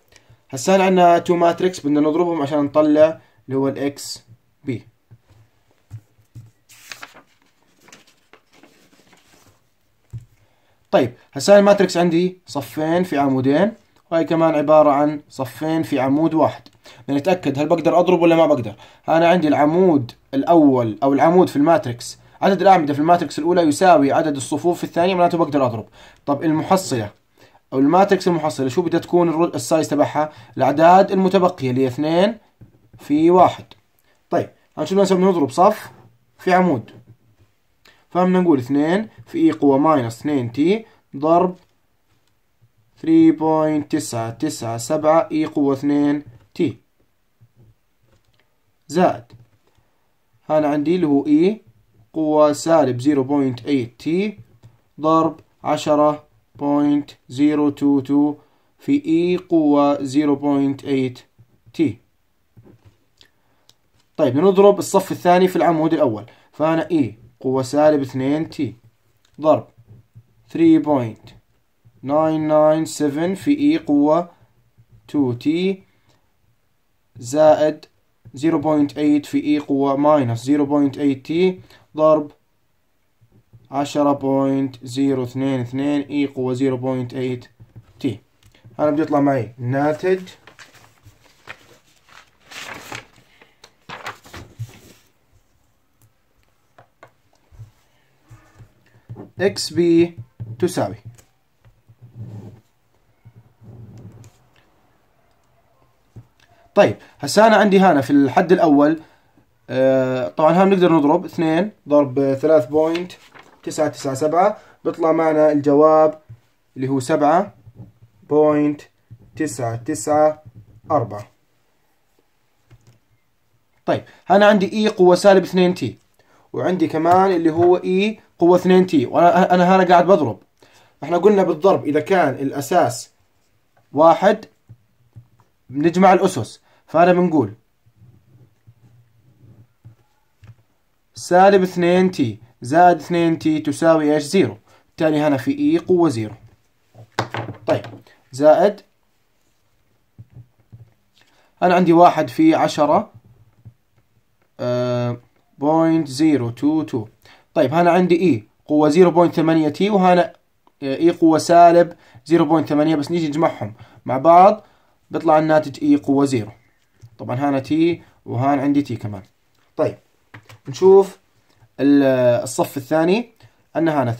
هسه عندنا تو ماتريكس بدنا نضربهم عشان نطلع اللي هو الاكس بي طيب هسا الماتريكس عندي صفين في عمودين وهي كمان عبارة عن صفين في عمود واحد نتأكد هل بقدر أضرب ولا ما بقدر أنا عندي العمود الأول أو العمود في الماتريكس عدد الأعمدة في الماتريكس الأولى يساوي عدد الصفوف في الثانية معناته بقدر أضرب طب المحصلة أو الماتريكس المحصلة شو بدها تكون السايز تبعها الأعداد المتبقية اللي هي اثنين في واحد طيب عشان مثلا نضرب صف في عمود فهمنا نقول اثنين في اي e قوة ماينس اثنين تي ضرب 3.997 اي e قوة اثنين تي زائد هذا عندي اللي هو اي e قوة سالب 0.8 تي ضرب 10.022 في اي قوة 0.8 تي طيب نضرب الصف الثاني في العمود الأول فأنا إي e، قوة سالب 2 T ضرب 3.997 في إي e، قوة 2 T زائد 0.8 في إي e، قوة ماينس 0.8 T ضرب 10.022 إي قوة 0.8 T هذا بيطلع معي ناتج اكس بي تساوي طيب هسا انا عندي هنا في الحد الاول آه، طبعا هنا بنقدر نضرب 2 ضرب 3.997 بيطلع معنا الجواب اللي هو 7.994 طيب هنا عندي اي e قوة سالب 2 تي وعندي كمان اللي هو اي e قوة 2 تي وانا أه، انا هنا قاعد بضرب احنا قلنا بالضرب اذا كان الاساس واحد بنجمع الاسس فانا بنقول سالب 2 تي زائد 2 تي تساوي ايش؟ زيرو بالتالي هنا في اي e قوة زيرو طيب زائد أنا عندي واحد في عشرة بوينت زيرو تو تو طيب هنا عندي اي e، قوة 0.8 تي وهنا اي e قوة سالب 0.8 بس نيجي نجمعهم مع بعض بيطلع الناتج اي e قوة 0 طبعا هنا تي وهان عندي تي كمان طيب نشوف الصف الثاني عندنا هنا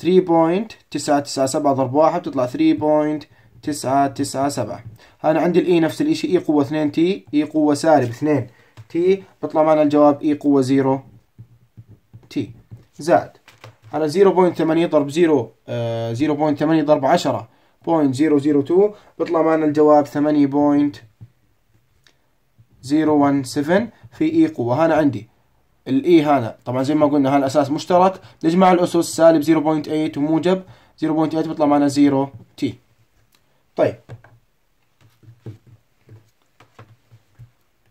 3.997 ضرب 1 بتطلع 3.997 هنا عندي الاي نفس الشيء اي قوة 2 تي اي قوة سالب 2 تي بيطلع معنا الجواب اي قوة 0 تي زائد على 0.8 ضرب 0 0.8 آه، ضرب 10 0.002 بيطلع معنا الجواب 8.017 في اي e قوة هنا عندي الاي e هنا طبعا زي ما قلنا هذا الاساس مشترك نجمع الاسس سالب 0.8 وموجب 0.8 بيطلع معنا 0 تي طيب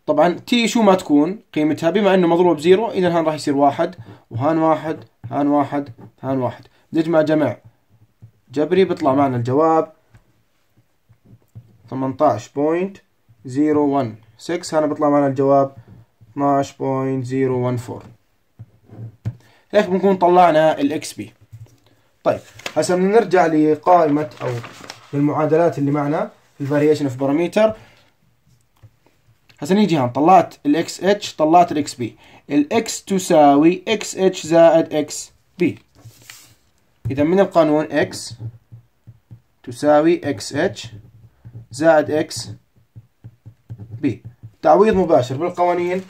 طبعا تي شو ما تكون قيمتها بما انه مضروب بزيرو اذا هان راح يصير واحد وهان واحد هان واحد هان واحد نجمع جمع جبري بيطلع معنا الجواب 18.016 هنا بيطلع معنا الجواب 12.014 هيك بنكون طلعنا الاكس بي طيب هسه بنرجع لقائمة او للمعادلات اللي معنا الفاريشن اوف باراميتر هسه نيجي هون طلعت الاكس اتش طلعت الاكس بي الاكس تساوي اكس اتش زائد اكس بي اذا من القانون اكس تساوي اكس اتش زائد اكس بي تعويض مباشر بالقوانين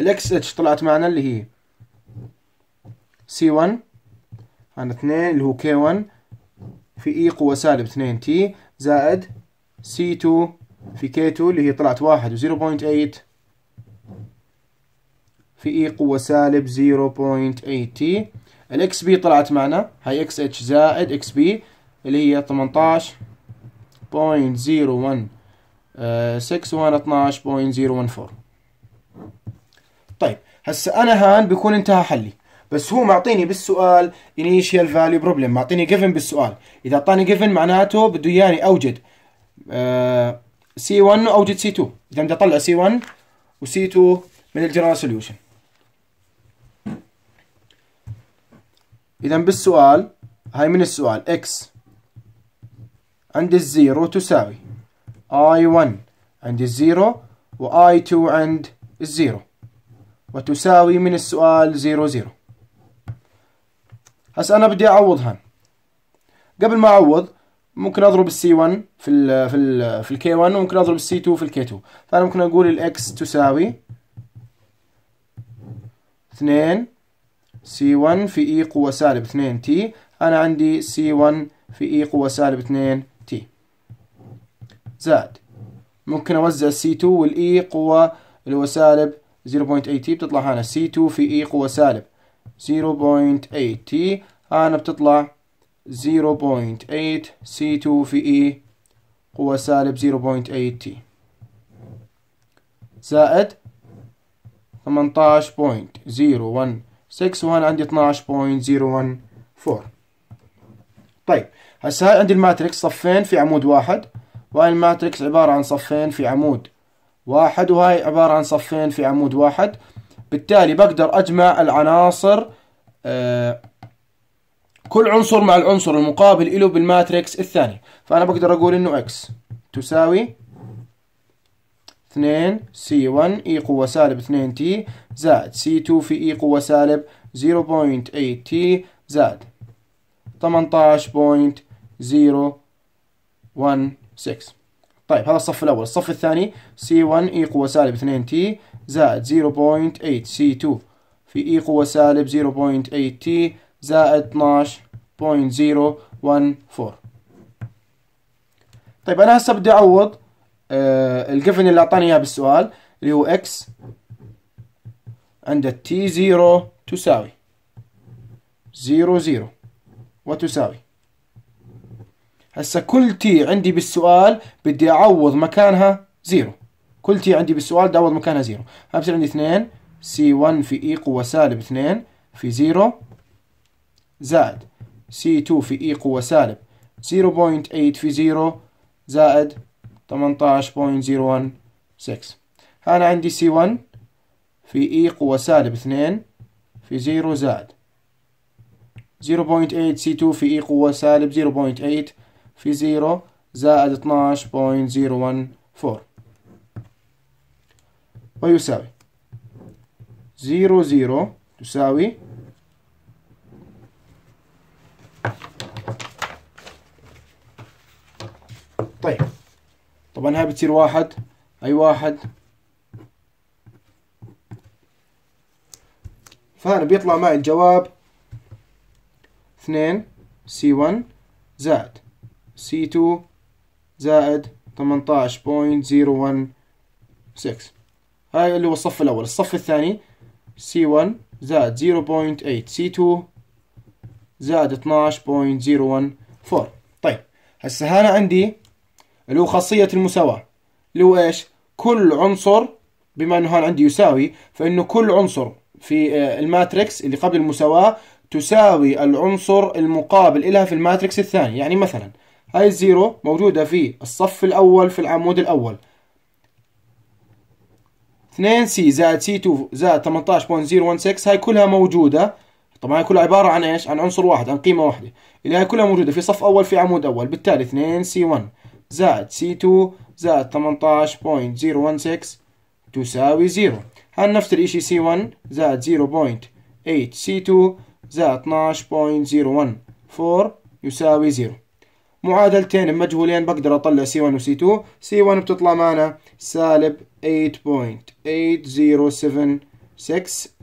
الاكس اتش طلعت معنا اللي هي سي 1 عن 2 اللي هو كي 1 في اي e قوة سالب 2 تي زائد سي 2 في كي 2 اللي هي طلعت واحد و0.8 في اي e قوة سالب 0.8 تي الاكس بي طلعت معنا هاي اكس اتش زائد اكس بي اللي هي 18.016 وانا 12.014 طيب هسه انا هان بيكون انتهى حلي بس هو معطيني بالسؤال initial value problem معطيني given بالسؤال اذا اعطاني given معناته بده اياني اوجد آه، c 1 واوجد c 2 اذا بدي اطلع c 1 و c 2 من الجنرال سوليوشن اذا بالسؤال هاي من السؤال x عند الزيرو تساوي i 1 عند الزيرو i 2 عند الزيرو وتساوي من السؤال 0 0 هسا انا بدي اعوضها قبل ما اعوض ممكن اضرب السي 1 في الـ في الـ في الكي 1 وممكن اضرب السي 2 في الكي 2 فانا ممكن اقول الاكس تساوي 2 سي 1 في اي e قوة سالب 2 تي انا عندي سي 1 في اي e قوة سالب 2 تي زائد ممكن اوزع السي 2 والاي قوة اللي هو سالب 0.8 تي بتطلع هنا سي 2 في اي e قوة سالب 0.8 تي هنا بتطلع 0.8 C2 في E قوة سالب 0.8 تي زائد 18.016 عندي 12.014 طيب هسه هاي عندي الماتريكس صفين في عمود واحد وهاي الماتريكس عبارة عن صفين في عمود واحد وهاي عبارة عن صفين في عمود واحد بالتالي بقدر أجمع العناصر آه، كل عنصر مع العنصر المقابل له بالماتريكس الثاني فأنا بقدر أقول إنه X تساوي 2 C1 E قوة سالب 2 T زائد C2 في E قوة سالب 0.8 T زائد 18.016 طيب هذا الصف الأول الصف الثاني C1 E قوة سالب 2 T زائد 0.8 C2 في E قوة سالب 0.8 T زائد 12.014 طيب أنا هسه بدي أعوض آه الجفن اللي أعطاني إياه بالسؤال اللي هو X عند T 0 تساوي 0 0 وتساوي هسه كل تي عندي بالسؤال بدي اعوض مكانها 0 كل تي عندي بالسؤال ده أول مكانها زيرو فبصير عندي 2 سي 1 في إي قوة سالب 2 في زيرو زائد سي 2 في إي قوة سالب 0.8 في زيرو زائد 18.016 هنا عندي سي 1 في إي قوة سالب 2 في زيرو زائد 0.8 سي 2 في إي قوة سالب 0.8 في زيرو زائد 12.014 ويساوي زيرو زيرو تساوي طيب طبعا هاي بتصير واحد أي واحد فهنا بيطلع معي الجواب اثنين سي 1 زائد سي 2 زائد 18.016 هاي اللي هو الصف الأول الصف الثاني C1 زائد 0.8 C2 زائد 12.014 طيب هسه هنا عندي اللي هو خاصية المساواة اللي هو ايش؟ كل عنصر بما انه هون عندي يساوي فانه كل عنصر في آه، الماتريكس اللي قبل المساواة تساوي العنصر المقابل لها في الماتريكس الثاني يعني مثلا هاي الزيرو موجودة في الصف الأول في العمود الأول 2 سي زائد سي 2 زائد 18.016 هاي كلها موجوده طبعا هاي كلها عباره عن ايش؟ عن عنصر واحد عن قيمه واحده اللي هاي كلها موجوده في صف اول في عمود اول بالتالي 2 سي 1 زائد سي 2 زائد 18.016 تساوي 0 هل نفس الشيء سي 1 زائد 0.8 سي 2 زائد 12.014 يساوي 0 معادلتين مجهولين بقدر اطلع سي 1 وسي 2 سي 1 بتطلع معنا سالب 8.8076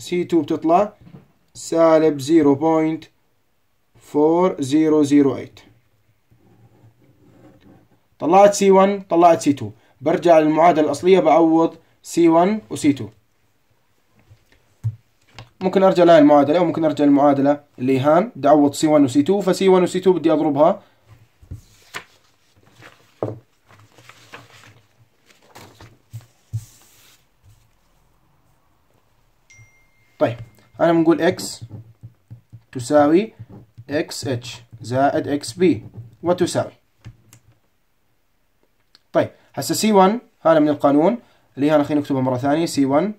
سي 2 بتطلع سالب 0.4008 طلعت سي 1 طلعت سي 2 برجع للمعادلة الأصلية بعوض سي 1 وسي 2 ممكن ارجع لهي المعادلة او ممكن ارجع للمعادلة اللي هان بدي اعوض سي 1 وسي 2 فسي 1 وسي 2 بدي اضربها طيب انا بنقول اكس تساوي اكس اتش زائد اكس بي وتساوي طيب هسه سي 1 هذا من القانون اللي هنا خلينا نكتبه مره ثانيه سي 1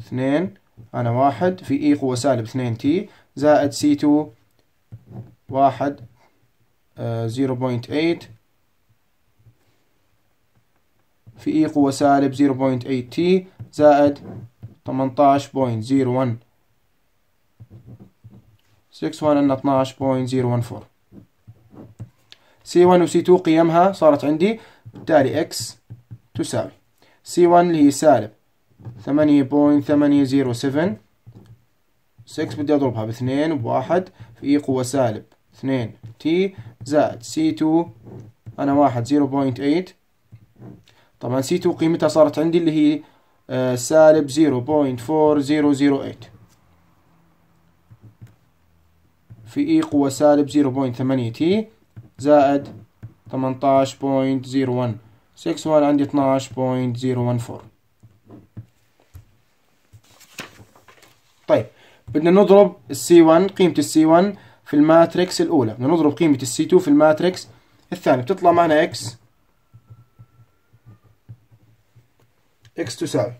2 انا واحد في اي e قوه سالب 2 تي زائد سي 2 واحد 0.8 آه، في اي e قوه سالب 0.8 تي زائد 18.01 6 1 عندنا 12.014 سي 1 وسي 2 قيمها صارت عندي بالتالي اكس تساوي سي 1 اللي هي سالب 8.807 6 بدي اضربها باثنين وبواحد في اي e قوة سالب 2 تي زائد سي 2 انا واحد 0.8 طبعا سي 2 قيمتها صارت عندي اللي هي آه، سالب 0.4008 في اي قوة سالب 0.8 تي زائد 18.01 وأنا عندي 12.014 طيب بدنا نضرب السي 1 قيمة السي 1 في الماتريكس الأولى بدنا نضرب قيمة السي 2 في الماتريكس الثاني بتطلع معنا اكس x تساوي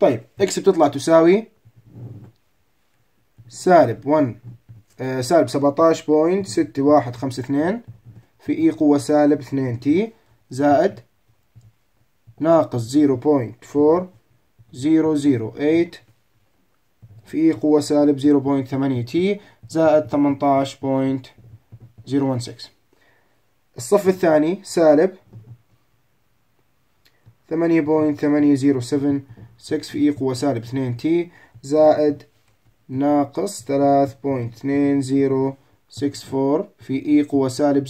طيب x بتطلع تساوي سالب 1 آه، سالب 17.6152 في إي e قوة سالب 2 تي زائد ناقص 0.4008 في إي e قوة سالب 0.8 تي زائد 18.016 الصف الثاني سالب 8.8076 في e قوة سالب 2 تي زائد ناقص 3.2064 في اي e قوة سالب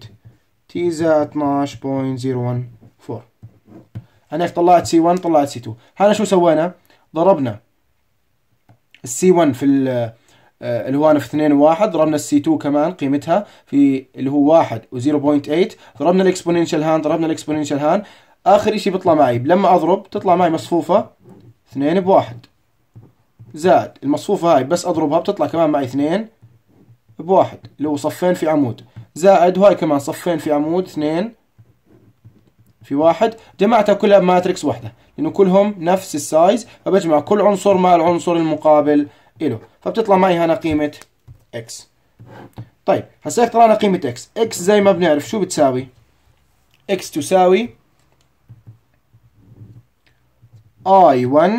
0.8 تي زائد 12.014 أنا طلعت سي 1 طلعت سي 2 هنا شو سوينا ضربنا السي 1 في آه، اللي انا في 2 و 1 ضربنا السي 2 كمان قيمتها في اللي هو 1 و0.8 ضربنا الاكسبوننشال هان ضربنا الاكسبوننشال هان اخر شيء بيطلع معي لما اضرب تطلع معي مصفوفه 2 بواحد زائد المصفوفه هاي بس اضربها بتطلع كمان معي 2 بواحد اللي هو صفين في عمود زائد وهاي كمان صفين في عمود 2 في واحد جمعتها كلها بماتريكس واحده لانه كلهم نفس السايز فبجمع كل عنصر مع العنصر المقابل إله فبتطلع معي هنا قيمة X طيب هسا اخترعنا قيمة X X زي ما بنعرف شو بتساوي X تساوي I1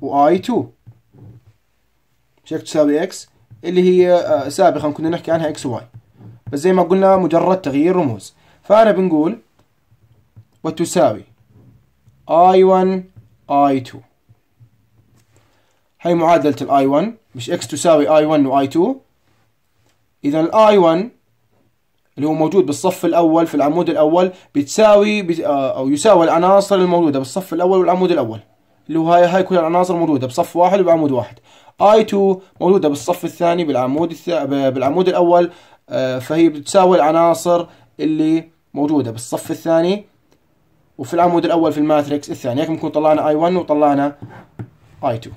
و I2 مش هيك تساوي X اللي هي آه، سابقا كنا نحكي عنها X و Y بس زي ما قلنا مجرد تغيير رموز فأنا بنقول وتساوي I1 I2 هاي معادلة i 1 مش X تساوي i 1 و i 2 اذا i 1 اللي هو موجود بالصف الاول في العمود الاول بتساوي آه، او يساوي العناصر الموجودة بالصف الاول والعمود الاول اللي هو هاي هاي كل العناصر موجودة بصف واحد وبعمود واحد i 2 موجودة بالصف الثاني بالعمود الث... بالعمود الاول آه، فهي بتساوي العناصر اللي موجودة بالصف الثاني وفي العمود الأول في الماتريكس الثاني هيك بنكون طلعنا I1 وطلعنا I2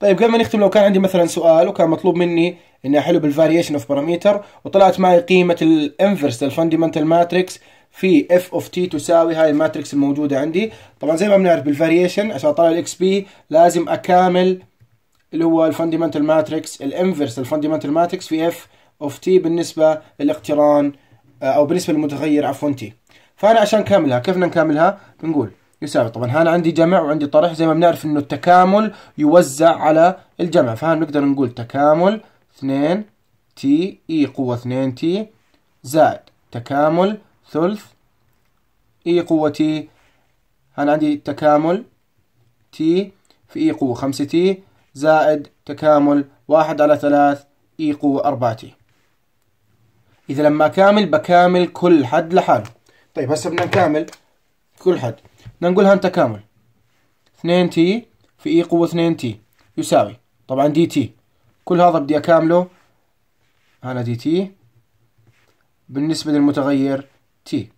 طيب قبل ما نختم لو كان عندي مثلا سؤال وكان مطلوب مني اني احله بالفاريشن اوف باراميتر وطلعت معي قيمه الانفرس للفاندمنتال ماتريكس في اف اوف تي تساوي هاي الماتريكس الموجوده عندي طبعا زي ما بنعرف بالفاريشن عشان اطلع الاكس بي لازم اكامل اللي هو الفاندمنتال ماتريكس الانفرس الفاندمنتال ماتريكس في اف اوف تي بالنسبه للاقتران آه، او بالنسبه للمتغير عفوا تي فانا عشان كاملها كيف نكملها بنقول يساوي طبعا هنا عندي جمع وعندي طرح زي ما بنعرف انه التكامل يوزع على الجمع فهنا نقدر نقول تكامل 2 تي اي قوة 2 تي زائد تكامل ثلث اي قوة تي هنا عندي تكامل تي في اي قوة 5 تي زائد تكامل 1 على 3 اي قوة 4 تي إذا لما أكامل بكامل كل حد لحاله طيب هسه بدنا نكامل كل حد بدنا نقولها انت تكامل 2 تي في اي قوة 2 تي يساوي طبعا دي تي كل هذا بدي أكامله هنا دي تي بالنسبة للمتغير تي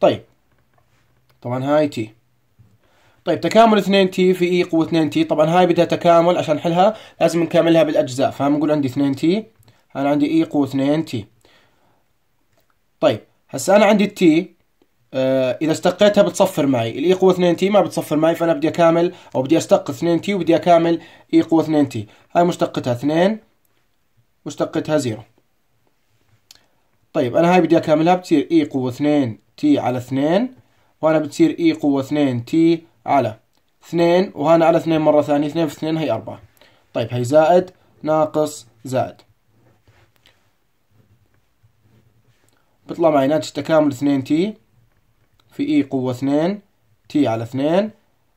طيب طبعا هاي تي طيب تكامل 2 تي في اي قوة 2 تي طبعا هاي بدها تكامل عشان نحلها لازم نكاملها بالاجزاء فهم نقول عندي 2 تي انا عندي اي قوة 2 تي طيب هسه انا عندي التي آه، اذا استقيتها بتصفر معي الاي قوه 2 تي ما بتصفر معي فانا بدي اكامل او بدي استق 2 تي وبدي اكامل اي قوه 2 تي هاي مشتقتها 2 مشتقتها 0 طيب انا هاي بدي اكاملها بتصير اي قوه 2 تي على 2 وهنا بتصير اي قوه 2 تي على 2 وهنا على 2 مره ثانيه 2 في 2 هي 4 طيب هي زائد ناقص زائد بيطلع معي ناتج تكامل 2 تي في اي قوة 2 تي على 2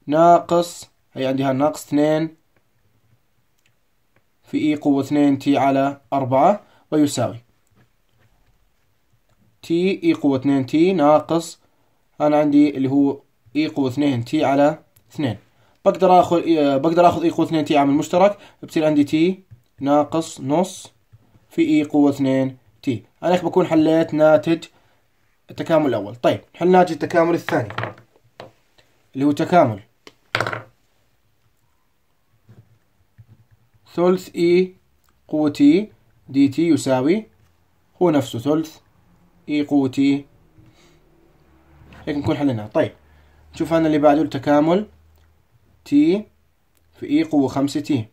ناقص هي عندي ناقص 2 في اي قوة 2 تي على 4 ويساوي تي اي قوة 2 تي ناقص انا عندي اللي هو اي قوة 2 تي على 2 بقدر اخذ آه، بقدر اخذ اي قوة 2 تي عامل مشترك بصير عندي تي ناقص نص في اي قوة 2 تي انا هيك بكون حليت ناتج التكامل الاول طيب نحل ناتج التكامل الثاني اللي هو تكامل ثلث اي e قوة تي دي تي يساوي هو نفسه ثلث اي e قوة تي هيك نكون حليناها طيب نشوف انا اللي بعده التكامل تي في اي e قوة خمسة تي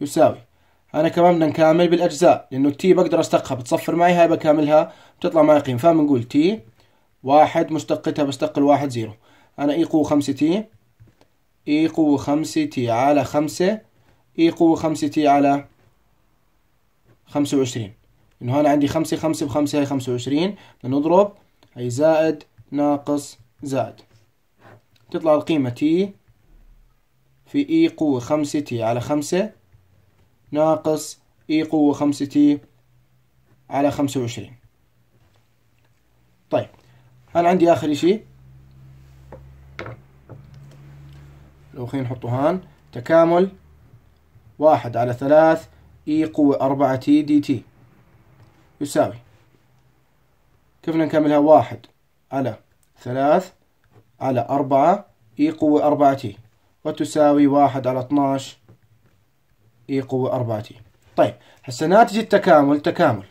يساوي انا كمان بدنا نكامل بالاجزاء لانه التي بقدر استقها بتصفر معي هاي بكاملها بتطلع معي قيم فبنقول تي واحد مشتقتها بستق الواحد زيرو انا اي قوة خمسة تي اي قوة خمسة تي على خمسة اي قوة خمسة تي على خمسة وعشرين انه هون عندي خمسة خمسة بخمسة هي خمسة وعشرين بدنا نضرب هي زائد ناقص زائد تطلع القيمة تي في اي قوة خمسة تي على خمسة ناقص اي e قوة خمسة تي على خمسة وعشرين طيب أنا عندي آخر إشي لو خلينا نحطه هان تكامل واحد على ثلاث اي e قوة أربعة تي دي تي يساوي كيف نكملها واحد على ثلاث على أربعة اي e قوة أربعة تي وتساوي واحد على اثناش اي قوة 4 تي طيب هسه ناتج التكامل تكامل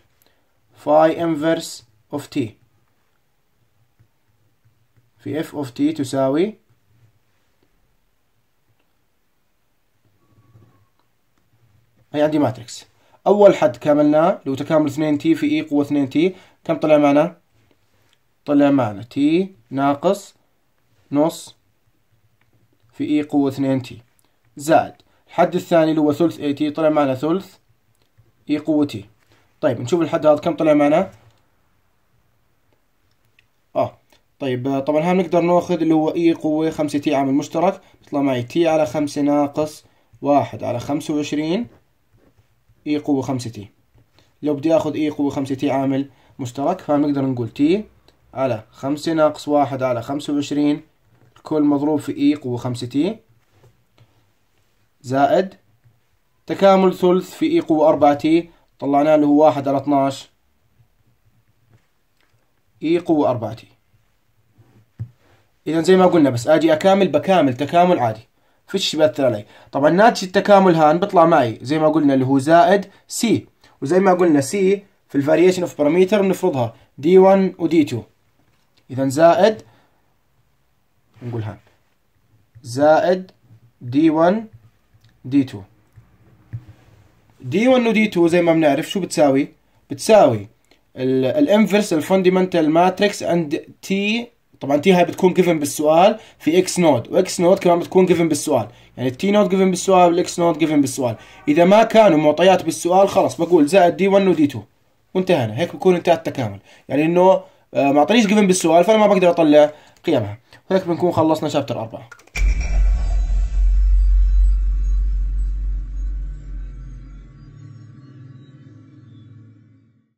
فاي انفرس اوف تي في اف اوف تي تساوي هي عندي ماتريكس اول حد كاملناه هو تكامل 2 تي في اي e قوة 2 تي كم طلع معنا طلع معنا تي ناقص نص في اي e قوة 2 تي زائد الحد الثاني اللي هو ثلث اي تي طلع معنا ثلث اي e قوة تي طيب نشوف الحد هذا كم طلع معنا اه طيب طبعا هم نقدر ناخذ اللي هو اي e قوة خمسة تي عامل مشترك بيطلع معي تي على خمسة ناقص واحد على خمسة وعشرين اي e قوة خمسة تي لو بدي اخذ اي قوة خمسة تي عامل مشترك فنقدر نقول تي على خمسة ناقص واحد على خمسة وعشرين الكل مضروب في اي قوة خمسة تي زائد تكامل ثلث في اي e قوة 4 تي طلعناه اللي هو 1 على 12 اي e قوة 4 تي اذا زي ما قلنا بس اجي اكامل بكامل تكامل عادي فيش بيأثر علي طبعا ناتج التكامل هان بيطلع معي زي ما قلنا اللي هو زائد سي وزي ما قلنا سي في الفاريشن اوف باراميتر بنفرضها دي 1 ودي 2 اذا زائد نقول هان زائد دي 1 دي 2 دي 1 ودي 2 زي ما بنعرف شو بتساوي بتساوي الانفرس الفاندمنتال ماتريكس اند تي طبعا تي هاي بتكون جيفن بالسؤال في اكس نود واكس نود كمان بتكون جيفن بالسؤال يعني التي نود جيفن بالسؤال والاكس نود جيفن بالسؤال اذا ما كانوا معطيات بالسؤال خلص بقول زائد دي 1 ودي 2 وانتهينا هيك بكون انتهى التكامل يعني انه آه، ما اعطانيش جيفن بالسؤال فانا ما بقدر اطلع قيمها هيك بنكون خلصنا شابتر 4